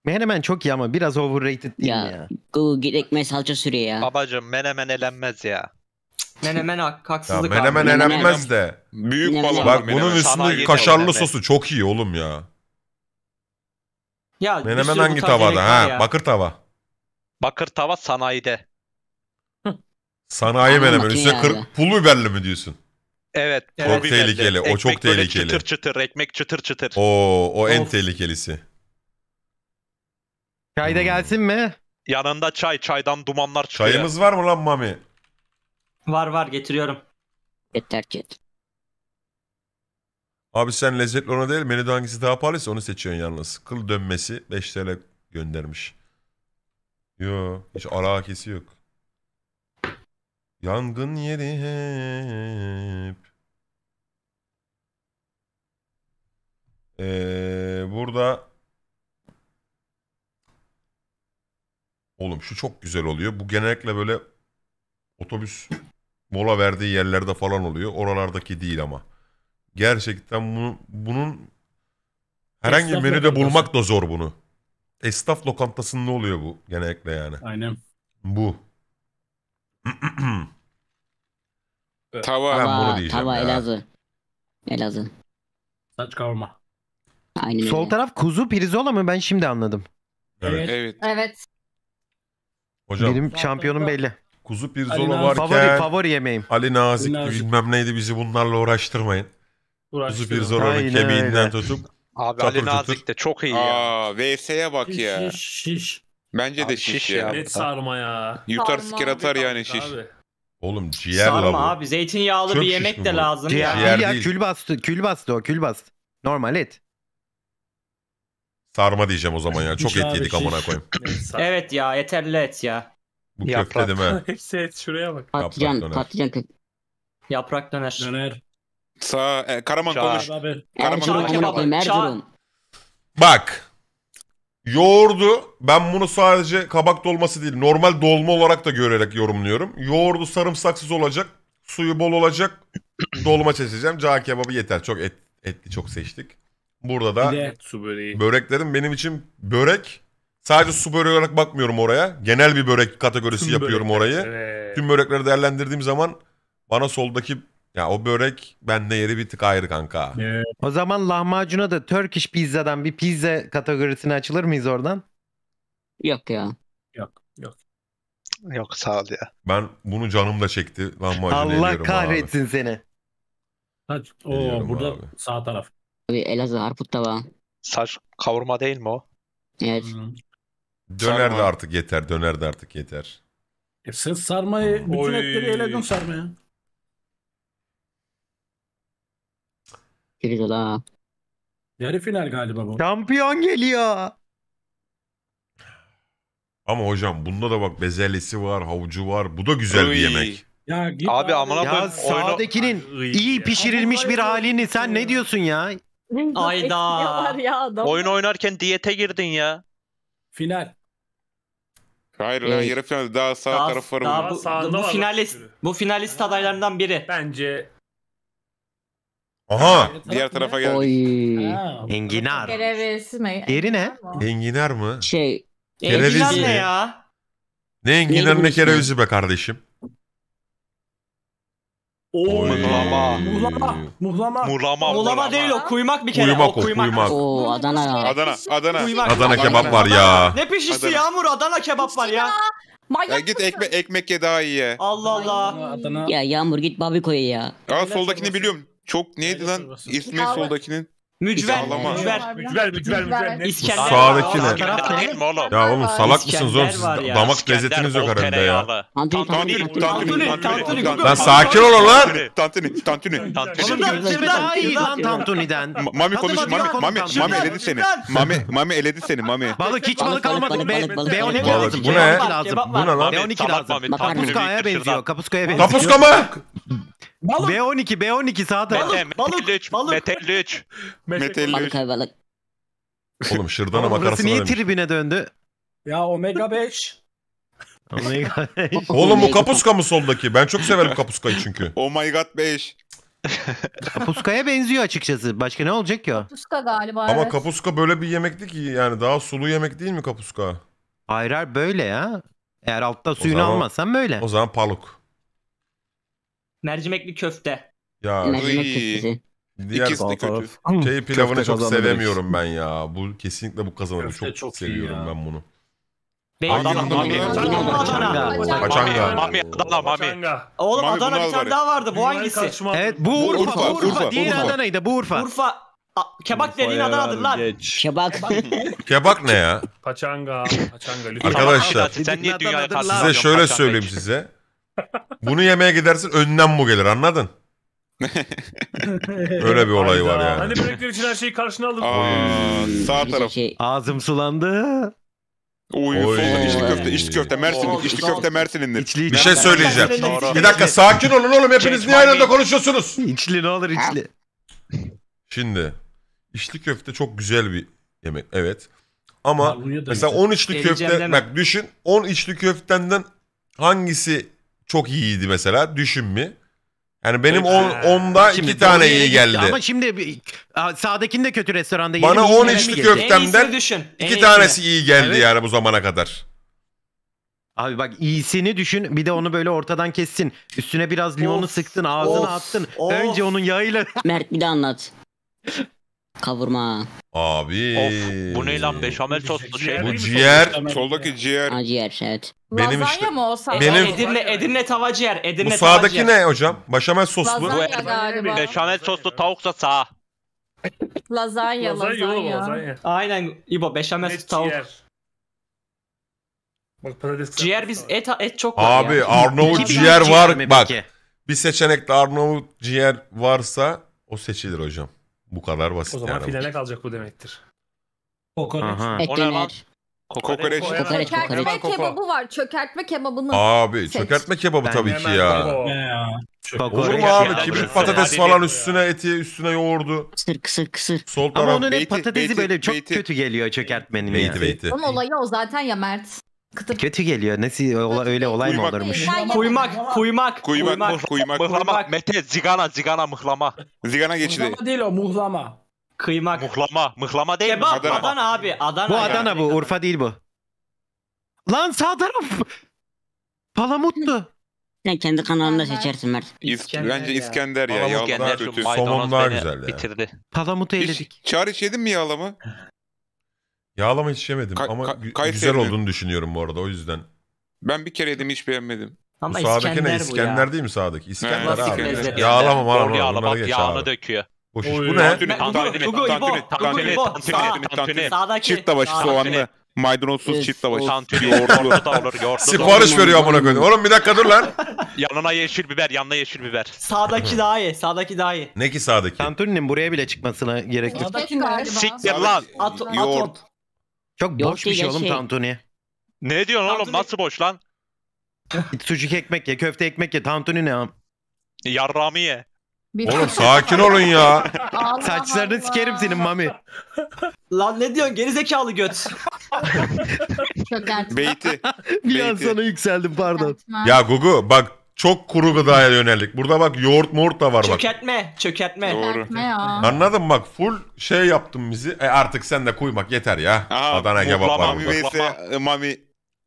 S4: Menemen çok iyi ama biraz overrated değil ya, mi ya? Go git salça sürüyor
S3: ya. Babacım menemen elenmez ya. Menemen hak, haksızlık ya, menemen abi. Menemen elenmez de. Büyük menemen. balık. Bak bunun üstünde kaşarlı menemen. sosu
S2: çok iyi oğlum ya.
S3: Ya menemen hangi tavada ha? Bakır tava. Bakır tava sanayide.
S2: Sanayi menemen. Üstüne kır, pul biberli mi diyorsun? Evet. Çok evet. tehlikeli. Ekmek o çok tehlikeli. Çıtır çıtır. Ekmek çıtır çıtır. Oo, o en of. tehlikelisi.
S4: Çay da gelsin mi?
S3: Yanında çay, çaydan dumanlar çıkıyor. Çayımız
S2: var mı lan Mami?
S3: Var var getiriyorum.
S2: Yeter ki. Abi sen lezzetli ona değil menüde hangisi daha pahalıysa onu seçiyorsun yalnız. Kıl dönmesi 5 TL göndermiş. Yo hiç alakası yok. Yangın yeri hep. Ee, burada Oğlum şu çok güzel oluyor. Bu genellikle böyle otobüs mola verdiği yerlerde falan oluyor. Oralardaki değil ama. Gerçekten bunu, bunun
S4: herhangi bir menüde bulmak
S2: da zor bunu. Esnaf lokantasında oluyor bu genellikle yani. Aynen. Bu.
S5: Tava. Ben bunu Tava, diyeceğim tava ya. Elazığ. Elazığ. Saç kavurma.
S4: Aynen öyle. Sol taraf kuzu pirzola mı ben şimdi anladım. Evet. Evet. Evet. Hocam Benim şampiyonum belli. kuzu pirzola Ali varken Favori favori yemeğim. Ali
S2: Nazik, Ali Nazik. bilmem neydi bizi bunlarla uğraştırmayın. Kuzu Uğraştırma. pirzola'nın Aynen kemiğinden tutup
S5: Abi Çatır Ali Nazik de çok iyi ya. Aa VS'ye bak ya. Şiş şiş. Bence de
S2: şiş, şiş ya. Et sarma
S3: ya.
S5: Yutar Sarma sikir atar yani şiş.
S2: oğlum ciğer la
S4: bu. abi
S3: zeytinyağlı Çöp bir yemek de lazım Ciğer ya. değil ya değil.
S4: kül bastı, kül bastı o kül bastı. Normal et.
S2: Sarma diyeceğim o zaman ya. Çok et yedik amına koyayım.
S3: evet ya yeterli et ya.
S2: Bu köfte değil mi?
S3: Hepsi et şuraya bak. Patlıcan, patlıcan.
S2: Yaprak döner. Döner. Sağ, e, Karaman Çağ. konuş. Karaman Erzurum, Erzurum. Bak. Yoğurdu ben bunu sadece kabak dolması değil normal dolma olarak da görerek yorumluyorum. Yoğurdu sarımsaksız olacak. Suyu bol olacak. dolma çeşeceğim. Cağ kebabı yeter. Çok et, etli çok seçtik. Burada da de, su böreği. böreklerim benim için börek sadece su böreği olarak bakmıyorum oraya. Genel bir börek kategorisi Tüm yapıyorum börekler. orayı. Evet. Tüm börekleri değerlendirdiğim zaman bana soldaki ya o börek bende yeri bir tık ayrı kanka.
S4: Evet. O zaman lahmacuna da Turkish pizza'dan bir pizza kategorisini açılır mıyız oradan? Yok ya. Yok yok.
S2: Yok sağ ol ya. Ben bunu canım da çekti. Lahmacun Allah kahretsin
S4: abi. seni. Ha, o, burada abi. sağ taraf. Abi Elazığ Harput Tava. Saç kavurma değil mi o? Evet. Hmm. Döner de artık
S2: yeter. Döner de artık yeter.
S3: E sen
S4: sarmayı bütün Oy. etleri eledin sarmaya. Pirzola. Yarı final galiba bu. Şampiyon geliyor.
S2: Ama hocam bunda da bak bezelyesi var, havucu var. Bu da güzel bir yemek. Ya
S4: git Abi amına Ya
S3: koyayım. oyunu- sağdakinin iyi pişirilmiş bir halini
S4: sen ne diyorsun ya?
S3: Ayda. Ya adam. Oyun oynarken diyete girdin ya. Final. Hayır lan Evet. yarı finalde daha sağ Daha- tarafları daha var. bu, sağında bu finalist sürü. bu finalist adaylarından biri. Bence
S2: Aha. Diğer tarafa geldik. Oy. Ha. Enginar.
S3: Kerevesi mi?
S2: Diğeri ne? Enginar mı? Şey. Kereviz Enginar ne mi? ya? Ne enginar ne Neydi kerevizi be kardeşim.
S3: Oo. Muhlama. Muhlama. Muhlama. Muhlama. Muhlama değil o. Kuymak bir kere. Kuymak o. Kuymak. kuymak. Oo Adana. Adana. Adana. Kuymak. Adana kebap var ya. Ne pişisi Yağmur? Adana kebap var ya. Manyak ya git
S5: ekmek ekmek ye daha iyi ye.
S3: Allah Allah. Adana.
S5: Ya Yağmur git
S3: babi koy ya. Aa
S5: soldakini biliyorum. Çok neydi lan ismi soldakinin? Mücver, mücver, Mücver, mücver, mücver. İskender. Sağdaki ne?
S2: Ya oğlum salak mısınız oğlum? Siz damak İskender, lezzetiniz yok herhalde ya. tereyağlı.
S5: Tantuni, Tantuni, tantuni, tantuni. Lan sakin olun lan. Tantuni, tantuni. Oğlum da Şırdan daha iyi lan
S4: Tantuni'den.
S5: Ma- Mami Hadi konuş, bakayım, Mami, konuş. Mami, Mami Şuradan, eledi seni. şuradan. Mami, Mami eledi seni, Mami. Balık hiç balık Balık, balık, almadık. balık, balık, balık. B12 Balık, lazım. bu ne? B12 lazım. Kebap var. Bu ne lan? Ahmet, B12 salak lazım. Ahmet, Ahmet. Kapuskaya Kapuskaya
S4: benziyor. benziyor. Kapuskaya benziyor. Kapuska mı? Balık. B12 B12 sağda. Balık. Mete, balık. Metelüç. Balık. Metelüç. Metelüç. Balık abi balık.
S2: Oğlum şırdana makarasına Burası niye
S4: tribine döndü? Ya omega 5.
S2: Omega 5. Oğlum bu kapuska mı soldaki? Ben çok severim kapuskayı çünkü. Oh my
S5: god 5.
S2: Kapuskaya benziyor açıkçası. Başka ne olacak ki o?
S1: Kapuska galiba. Ama evet.
S2: kapuska böyle bir yemekti ki yani daha sulu yemek değil mi kapuska? Hayır hayır böyle
S4: ya. Eğer altta o suyunu zaman, almazsan böyle. O zaman paluk.
S3: Mercimekli köfte.
S4: Ya diğer İkisi kötü. şey pilavını çok kazandı
S2: sevemiyorum ben ya. Bu kesinlikle bu kazanır. Çok, çok seviyorum ben bunu. Bey- Adana, Mami. Adana,
S3: Mami Oğlum Adana bir tane daha vardı. Bu hangisi? Kaçma.
S4: Evet bu Urfa, Urfa, Urfa, bu Urfa, Urfa. Diğer Urfa. Adana'ydı bu Urfa. Urfa.
S3: A- kebap dediğin Adana'dır lan. Şabak.
S2: Kebap ne ya?
S3: Paçanga. Paçanga Arkadaşlar, Size şöyle
S2: söyleyeyim size. Bunu yemeye gidersin önden bu gelir anladın? Öyle bir olayı var yani. Hani
S3: börekler için her şeyi karşına aldık.
S2: sağ taraf. Şey. Ağzım sulandı. Oy, Oy. Soldan içli köfte, içli köfte Mersin'dir, içli köfte
S5: Mersin'indir. İçli, bir şey söyleyeceğim. Bir
S2: dakika sakin olun oğlum hepiniz niye aynı anda
S4: konuşuyorsunuz? İçli ne olur içli.
S2: Şimdi içli köfte çok güzel bir yemek evet. Ama mesela 10 içli köfte bak düşün 10 içli köftenden hangisi çok iyiydi mesela düşün mü Yani benim 10'da 2 tane iyi geldi. Ama
S4: şimdi sağdakinde kötü restoranda yedim. Bana 10 içli köftemden 2 tanesi iyi geldi evet.
S2: yani bu zamana kadar.
S4: Abi bak iyisini düşün bir de onu böyle ortadan kessin. Üstüne biraz limonu of, sıktın ağzına of, attın. Of. Önce onun yağıyla. Mert bir de anlat. Kavurma.
S2: Abi.
S3: Of bu ne lan beşamel soslu şey. Bu ciğer.
S2: Soldaki ciğer. Ha ciğer evet. Benim Lazanya
S3: işte. mı olsa? Benim... Edirne, Edirne tava ciğer. Edirne bu sağdaki ne hocam? Başamel soslu. Lazanya galiba. Beşamel soslu tavuksa sağ. lazanya, lazanya. lazanya. Aynen İbo beşamel soslu tavuk. Ciğer. Bak, ciğer biz et et çok var Abi ya. Arnavut ciğer var. Bak
S2: bir seçenekte Arnavut ciğer varsa o seçilir hocam. Bu kadar basit O zaman yani. finale
S3: kalacak
S1: bu demektir. Kokoreç. Aha. O ne lan? Eklenir. Kokoreç. Kokoreç, Çökertme kokoreç. kebabı
S3: var. Çökertme kebabının. Abi Seç. çökertme kebabı
S1: tabii ki ya. Ne ya? Olur mu
S2: abi? Kibrit patates falan üstüne eti, üstüne yoğurdu. Kısır kısır kısır. Sol Ama taraf onun hep Beyti, patatesi beyti,
S4: böyle çok beyti. kötü geliyor çökertmenin ya. beyti beyti. Onun olayı o zaten ya Mert. Kıtır. Kötü geliyor. Nasıl ola, öyle olay mı Kuymak. olurmuş?
S3: Kuymak, kuymak,
S4: Kuymak, kuymak, mıhlamak.
S3: Mete, zigana, zigana, mıhlama.
S4: Zigana geçidi. Muhlama değil o, muhlama.
S3: Kıymak. Muhlama,
S4: mıhlama değil Kebap, mi? Adana. Adana abi, Adana. Bu Adana yani. bu, Urfa değil bu. Lan sağ taraf! Palamuttu. Sen kendi kanalında seçersin Mert. İsk
S5: bence İskender ya. Yağlı daha kötü. Somon daha güzel ya. Bitirdi.
S4: Palamutu eledik.
S5: Hiç, çağrı hiç yedin mi yağlama?
S2: Yağlama hiç yemedim ama ka- Kayseri güzel olduğunu düşünüyorum bu arada o yüzden.
S5: Ben bir kere yedim hiç beğenmedim. Ama bu sağdaki ne? İskender, İskender değil mi sağdaki? İskender abi. Yağlama var yağla ama bak bunları geç abi. döküyor. Boş Bu ne? Tantuni, tantuni, tantuni, Hugo, tantuni, İbo, tantuni, Hugo, tantuni,
S3: İbo, tantuni, Sağdaki. çift lavaşı Sağ- soğanlı,
S5: Yes, maydanozsuz çift lavaşı, Tantuni yoğurtlu. yoğurtlu da olur. Yoğurtlu da olur.
S3: Sipariş veriyor amına koyayım. Oğlum bir dakika dur lan. Yanına yeşil biber, yanına yeşil biber. Sağdaki daha iyi. Sağdaki daha iyi.
S4: Ne ki sağdaki? Tantuni'nin buraya bile çıkmasına gerek yok. Sağdaki Tek
S3: nerede? galiba. Siktir lan. Yoğurt.
S4: Çok Yok boş bir şey oğlum şey- tantuni.
S3: Ne diyorsun oğlum nasıl boş lan?
S4: Git sucuk ekmek ye, köfte ekmek ye. Tantuni ne am? Yarrağımı ye. Oğlum sakin olun ya.
S3: Allah Saçlarını sikerim
S4: senin mami. Lan ne diyorsun gerizekalı göt. Çok artık. Beyti.
S2: Bir an sana yükseldim pardon. Ya Gugu bak çok kuru gıdaya yönelik. Burada bak yoğurt moğurt da var bak. Çökertme, çökertme. Doğru. Ne ya? Anladın mı? bak full şey yaptım bizi. E artık sen de koymak yeter ya. Aha, Adana kebap var Mami burada. vs. E, Mami.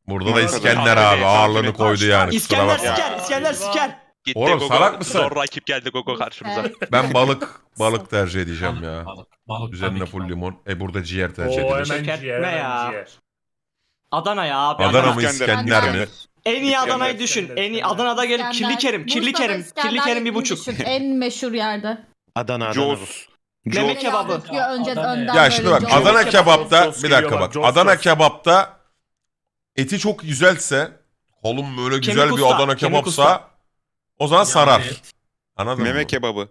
S2: Burada da Mami. İskender abi ağırlığını koydu yani. İskender bakma. siker,
S3: İskender siker.
S2: Gitti Oğlum, Gogo. salak mısın?
S5: Zor rakip geldi Gogo karşımıza.
S3: Ben balık
S2: balık tercih edeceğim ya. Balık, balık Üzerine tabii ki. full limon. E burada ciğer tercih Oo,
S3: edeceğim. hemen ciğer, hemen ciğer. Adana ya abi. Adana mı İskender. İskender mi? İskender.
S4: En iyi Adana'yı düşün. En iyi Adana'da gelip kirli kerim, kirli kerim, kirli kerim bir
S3: buçuk. En meşhur yerde.
S4: Adana, Adana.
S2: Coz. Meme kebabı. Ya şimdi bak Adana kebapta bir dakika bak. Adana kebapta eti çok güzelse kolum böyle güzel bir Adana kebapsa o zaman yani sarar. Anladın Meme mı? kebabı.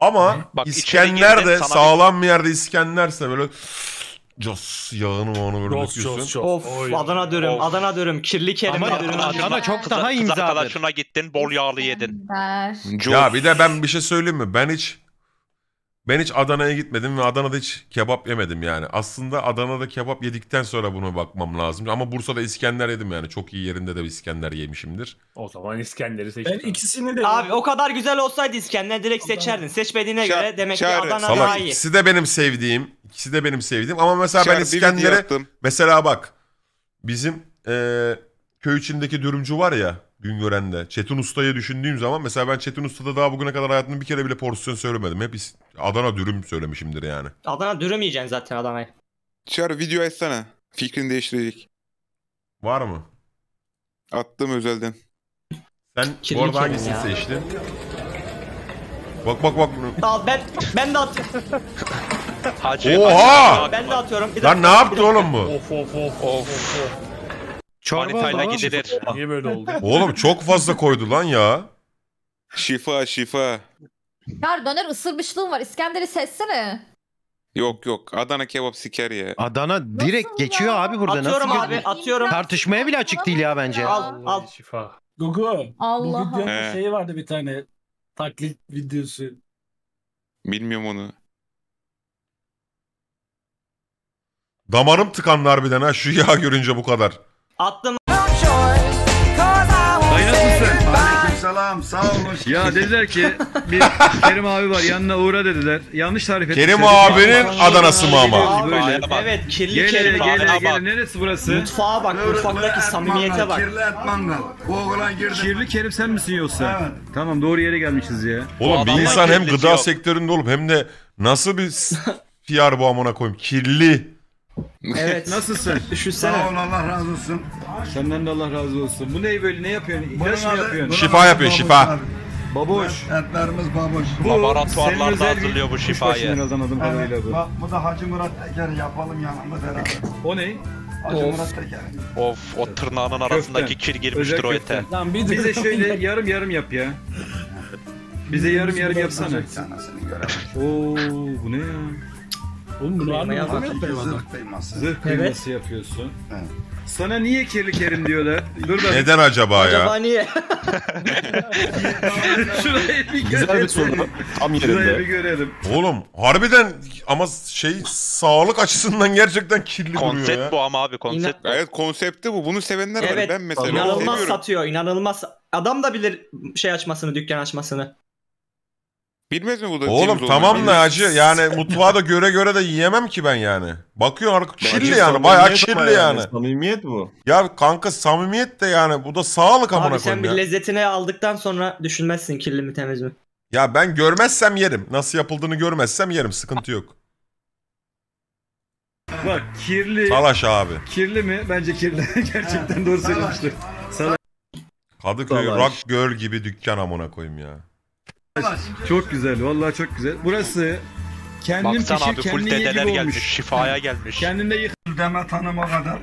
S2: Ama Bak, İskender de sağlam bir yerde İskenderse böyle Cos yağını mı onu böyle Jos, döküyorsun. Jos, Jos. Of Oy. Adana dürüm, of.
S3: Adana dürüm, kirli kelime Ama dürüm. Adana çok daha imzadır. Kız arkadaşına gittin, bol yağlı yedin.
S2: Ya bir de ben bir şey söyleyeyim mi? Ben hiç ben hiç Adana'ya gitmedim ve Adana'da hiç kebap yemedim yani. Aslında Adana'da kebap yedikten sonra buna bakmam lazım. Ama Bursa'da İskender yedim yani. Çok iyi yerinde de bir İskender yemişimdir. O zaman İskender'i seçtim.
S3: Ben ikisini de... Abi o kadar güzel olsaydı İskender direkt Adana. seçerdin. Seçmediğine Şer, göre demek şer, ki Adana salak, daha iyi. İkisi
S2: de benim sevdiğim. İkisi de benim sevdiğim. Ama mesela şer, ben İskender'e... Mesela bak. Bizim ee, köy içindeki dürümcü var ya. Güngören'de. Çetin Usta'yı düşündüğüm zaman mesela ben Çetin Usta'da daha bugüne kadar hayatımda bir kere bile porsiyon söylemedim. Hep Adana dürüm söylemişimdir yani.
S3: Adana dürüm yiyeceksin zaten Adana'yı. Çağrı video etsene.
S5: Fikrini değiştirecek. Var mı? Attım özelden. Sen Kirli bu arada hangisini ya. seçtin?
S2: Bak bak bak. bunu-
S3: Al ben ben de atıyorum. Hacı. Oha! Ben de atıyorum. Bir Lan ne yaptı oğlum bu? Of of of. of, of. Çorba Manitayla gidilir. Niye böyle oldu?
S2: Oğlum çok fazla koydu lan ya. Şifa şifa.
S3: Ya döner ısırmışlığım var. İskender'i sessene.
S5: Yok yok Adana kebap siker ya. Adana direkt Nasıl geçiyor ya? abi burada. Atıyorum Nasıl abi geçiyor? atıyorum.
S4: Tartışmaya bile açık değil ya bence. Al
S3: al. Şifa.
S1: Gugu. Allah Allah. Gugu bir şey vardı bir tane taklit videosu.
S4: Bilmiyorum onu.
S2: Damarım tıkanlar bir ha şu yağ görünce bu kadar.
S3: Attım. Dayı nasılsın? Aleykümselam. Sağ olun.
S4: Ya dediler ki bir Kerim abi var yanına uğra dediler. Yanlış tarif ettiler. Kerim abinin Adana'sı mı ama? Böyle. Evet kirli Gel gel abi. gel gel neresi burası? Mutfağa bak mutfaktaki Kirli samimiyete bak. Kirli et mangal. Bu oğlan girdi. Kirli Kerim sen misin yoksa? Evet. Tamam doğru yere gelmişiz ya. Oğlum bir insan hem gıda yok.
S2: sektöründe olup hem de nasıl bir s- PR bu amına koyayım? Kirli. Evet
S4: nasılsın? Düşünsene. Sağ ol Allah razı olsun. Senden de Allah razı olsun. Bu ne böyle ne yapıyorsun? İlaç mı yapıyorsun? Şifa yapıyor, şifa. Baboş.
S2: Etlerimiz baboş. Bu senin Laboratuvarlarda hazırlıyor bu şifayı. Evet, bu. bak bu da Hacı Murat Teker yapalım yanımda beraber. O ne? Hacı Of. Murat
S5: Of o tırnağının arasındaki kir girmiştir o ete. Lan bir Bize
S4: şöyle yarım yarım yap ya. Bize yarım yarım yapsana. Sen Oo bu ne ya? Oğlum bunu Kıyma yapma. zırh kıyması. Zırh kıyması yapıyorsun. Evet. Sana niye kirli kerim diyorlar? Dur da Neden acaba Acaba ya? niye? şurayı
S2: bir Güzel bir soru. görelim. Tam Şurayı bir görelim. Oğlum harbiden ama şey sağlık açısından gerçekten kirli duruyor ya. Konsept bu ama abi konsept. Evet konsepti
S5: bu.
S3: Bunu sevenler var. Evet. Ben mesela onu İnanılmaz satıyor. inanılmaz. Adam da bilir şey açmasını, dükkan açmasını.
S2: Bilmez mi bu da Oğlum James tamam da acı yani mutfağa da göre göre de yiyemem ki ben yani. Bakıyor artık çilli yani bayağı çilli yani. Samimiyet bu. Ya kanka samimiyet de yani bu da sağlık amına koyun. Abi sen bir lezzetine aldıktan sonra düşünmezsin kirli mi temiz mi. Ya ben görmezsem yerim. Nasıl yapıldığını görmezsem yerim sıkıntı yok.
S4: Bak kirli. Salaş abi. Kirli mi? Bence kirli. Gerçekten doğru söylemiştir. Salaş.
S2: Kadıköy Rock Girl gibi dükkan amına koyayım
S4: ya. Çok güzel. Vallahi çok güzel. Burası kendim Baksana pişir, abi full kendim dedeler gelmiş. Olmuş. Şifaya gelmiş. Kendinde yık.
S3: Demet Hanım'a kadar.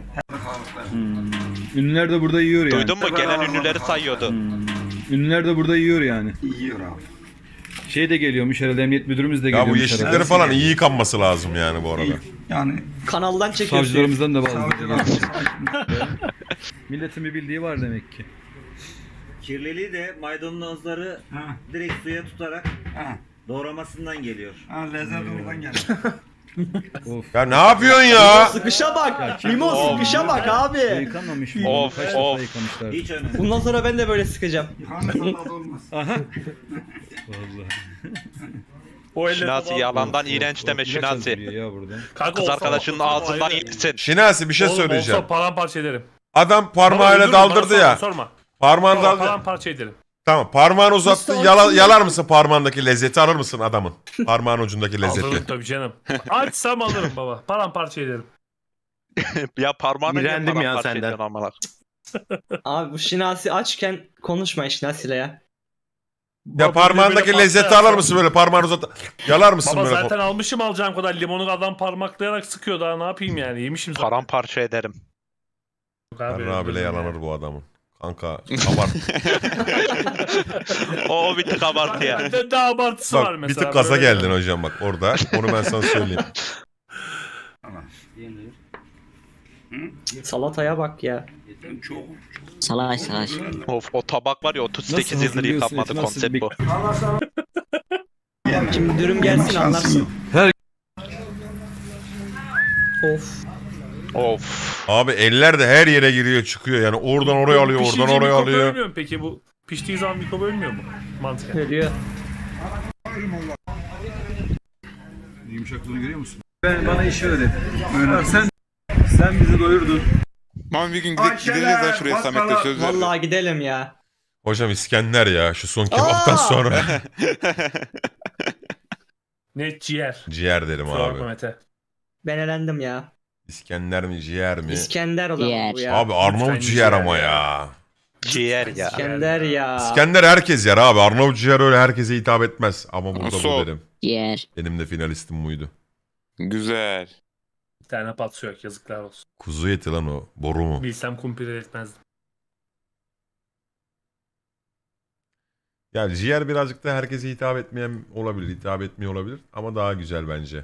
S3: Hmm.
S2: Ünlüler de burada yiyor yani. Duydun mu? Gelen ünlüleri
S3: sayıyordu. Hmm.
S2: Ünlüler de burada yiyor yani. Yiyor abi.
S5: Şey de geliyormuş herhalde emniyet müdürümüz de geliyormuş. Ya bu yeşillikleri herhalde. falan iyi
S2: yıkanması lazım yani bu arada. Yani kanaldan çekiyoruz. Savcılarımızdan da bazı.
S4: Milletin bir bildiği var demek ki.
S3: Kirliliği de maydanozları Ha. direkt suya tutarak Ha. doğramasından geliyor. Ha lezzet oradan gelir.
S2: Ya ne yapıyorsun ya? Sıkışa bak. Mimo sıkışa bak abi. Yıkanmamış
S3: mı? Of, Kaç of. Hiç önemli. Bundan sonra ben de böyle sıkacağım. Yıkanırsan tadı olmaz. Vallahi. Şinasi yalandan iğrenç deme Şinasi.
S2: Kız arkadaşının olsa ağzından ayrı. Şinasi bir şey söyleyeceğim. Olsa paramparça ederim. Adam parmağıyla daldırdı ya. Sorma. Parmağını Tamam, al. paramparça edelim. Tamam parmağını uzattı. Yala, yalar mısın parmağındaki lezzeti alır mısın adamın? Parmağın ucundaki lezzeti. Alırım
S3: tabii canım. Açsam alırım baba. Paramparça edelim. ya parmağını İğrendim ya senden. Abi bu şinasi açken konuşma şinasiyle ya.
S2: Ya Baba, parmağındaki lezzeti alır mısın böyle parmağını uzat. Yalar mısın Baba böyle? zaten
S3: almışım alacağım kadar limonu adam parmaklayarak sıkıyor daha ne yapayım yani yemişim zaten. Paramparça ederim. Yok
S2: abi, Parmağı öyle bile yalanır bu adamın. Kanka abart. o, o bir tık abartı ya. Yani. Daha
S3: abartısı bak, var mesela. Bir tık gaza böyle. geldin
S2: hocam bak orada. Onu ben sana söyleyeyim.
S3: Salataya bak ya. Salaş salaş. Of o tabak var ya 38 yıldır yıkanmadı konsept bu. Şimdi dürüm gelsin anlarsın.
S2: Her... Of. Of. Abi eller de her yere giriyor çıkıyor yani oradan oraya alıyor oradan oraya alıyor. Ölmüyor mu peki bu piştiği zaman mikroba ölmüyor mu? Mantıken. Ölüyor. Yumuşaklığını görüyor musun? Ben bana iş öğret. Öğret. Sen sen bizi doyurdun. Tamam bir gün gidip,
S3: gideriz lan şuraya Samet'le söz verdim. Vallahi gidelim ya.
S2: Hocam İskender ya şu son kebaptan sonra.
S3: Ne ciğer.
S2: Ciğer derim Kusura abi.
S3: Mete. Ben elendim ya.
S2: İskender mi ciğer mi? İskender olan bu ya. Abi Arnavut Lütfen ciğer ama ya. Ciğer ya.
S3: İskender ya. İskender
S2: herkes yer abi. Arnavut ciğer öyle herkese hitap etmez. Ama burada Nasıl? bu derim. Ciğer. Benim de finalistim buydu. Güzel.
S1: Bir tane patsı yok yazıklar olsun.
S2: Kuzu eti lan o. Boru mu?
S1: Bilsem kumpir etmezdim.
S2: Yani ciğer birazcık da herkese hitap etmeyen olabilir. Hitap etmiyor olabilir. Ama daha güzel bence.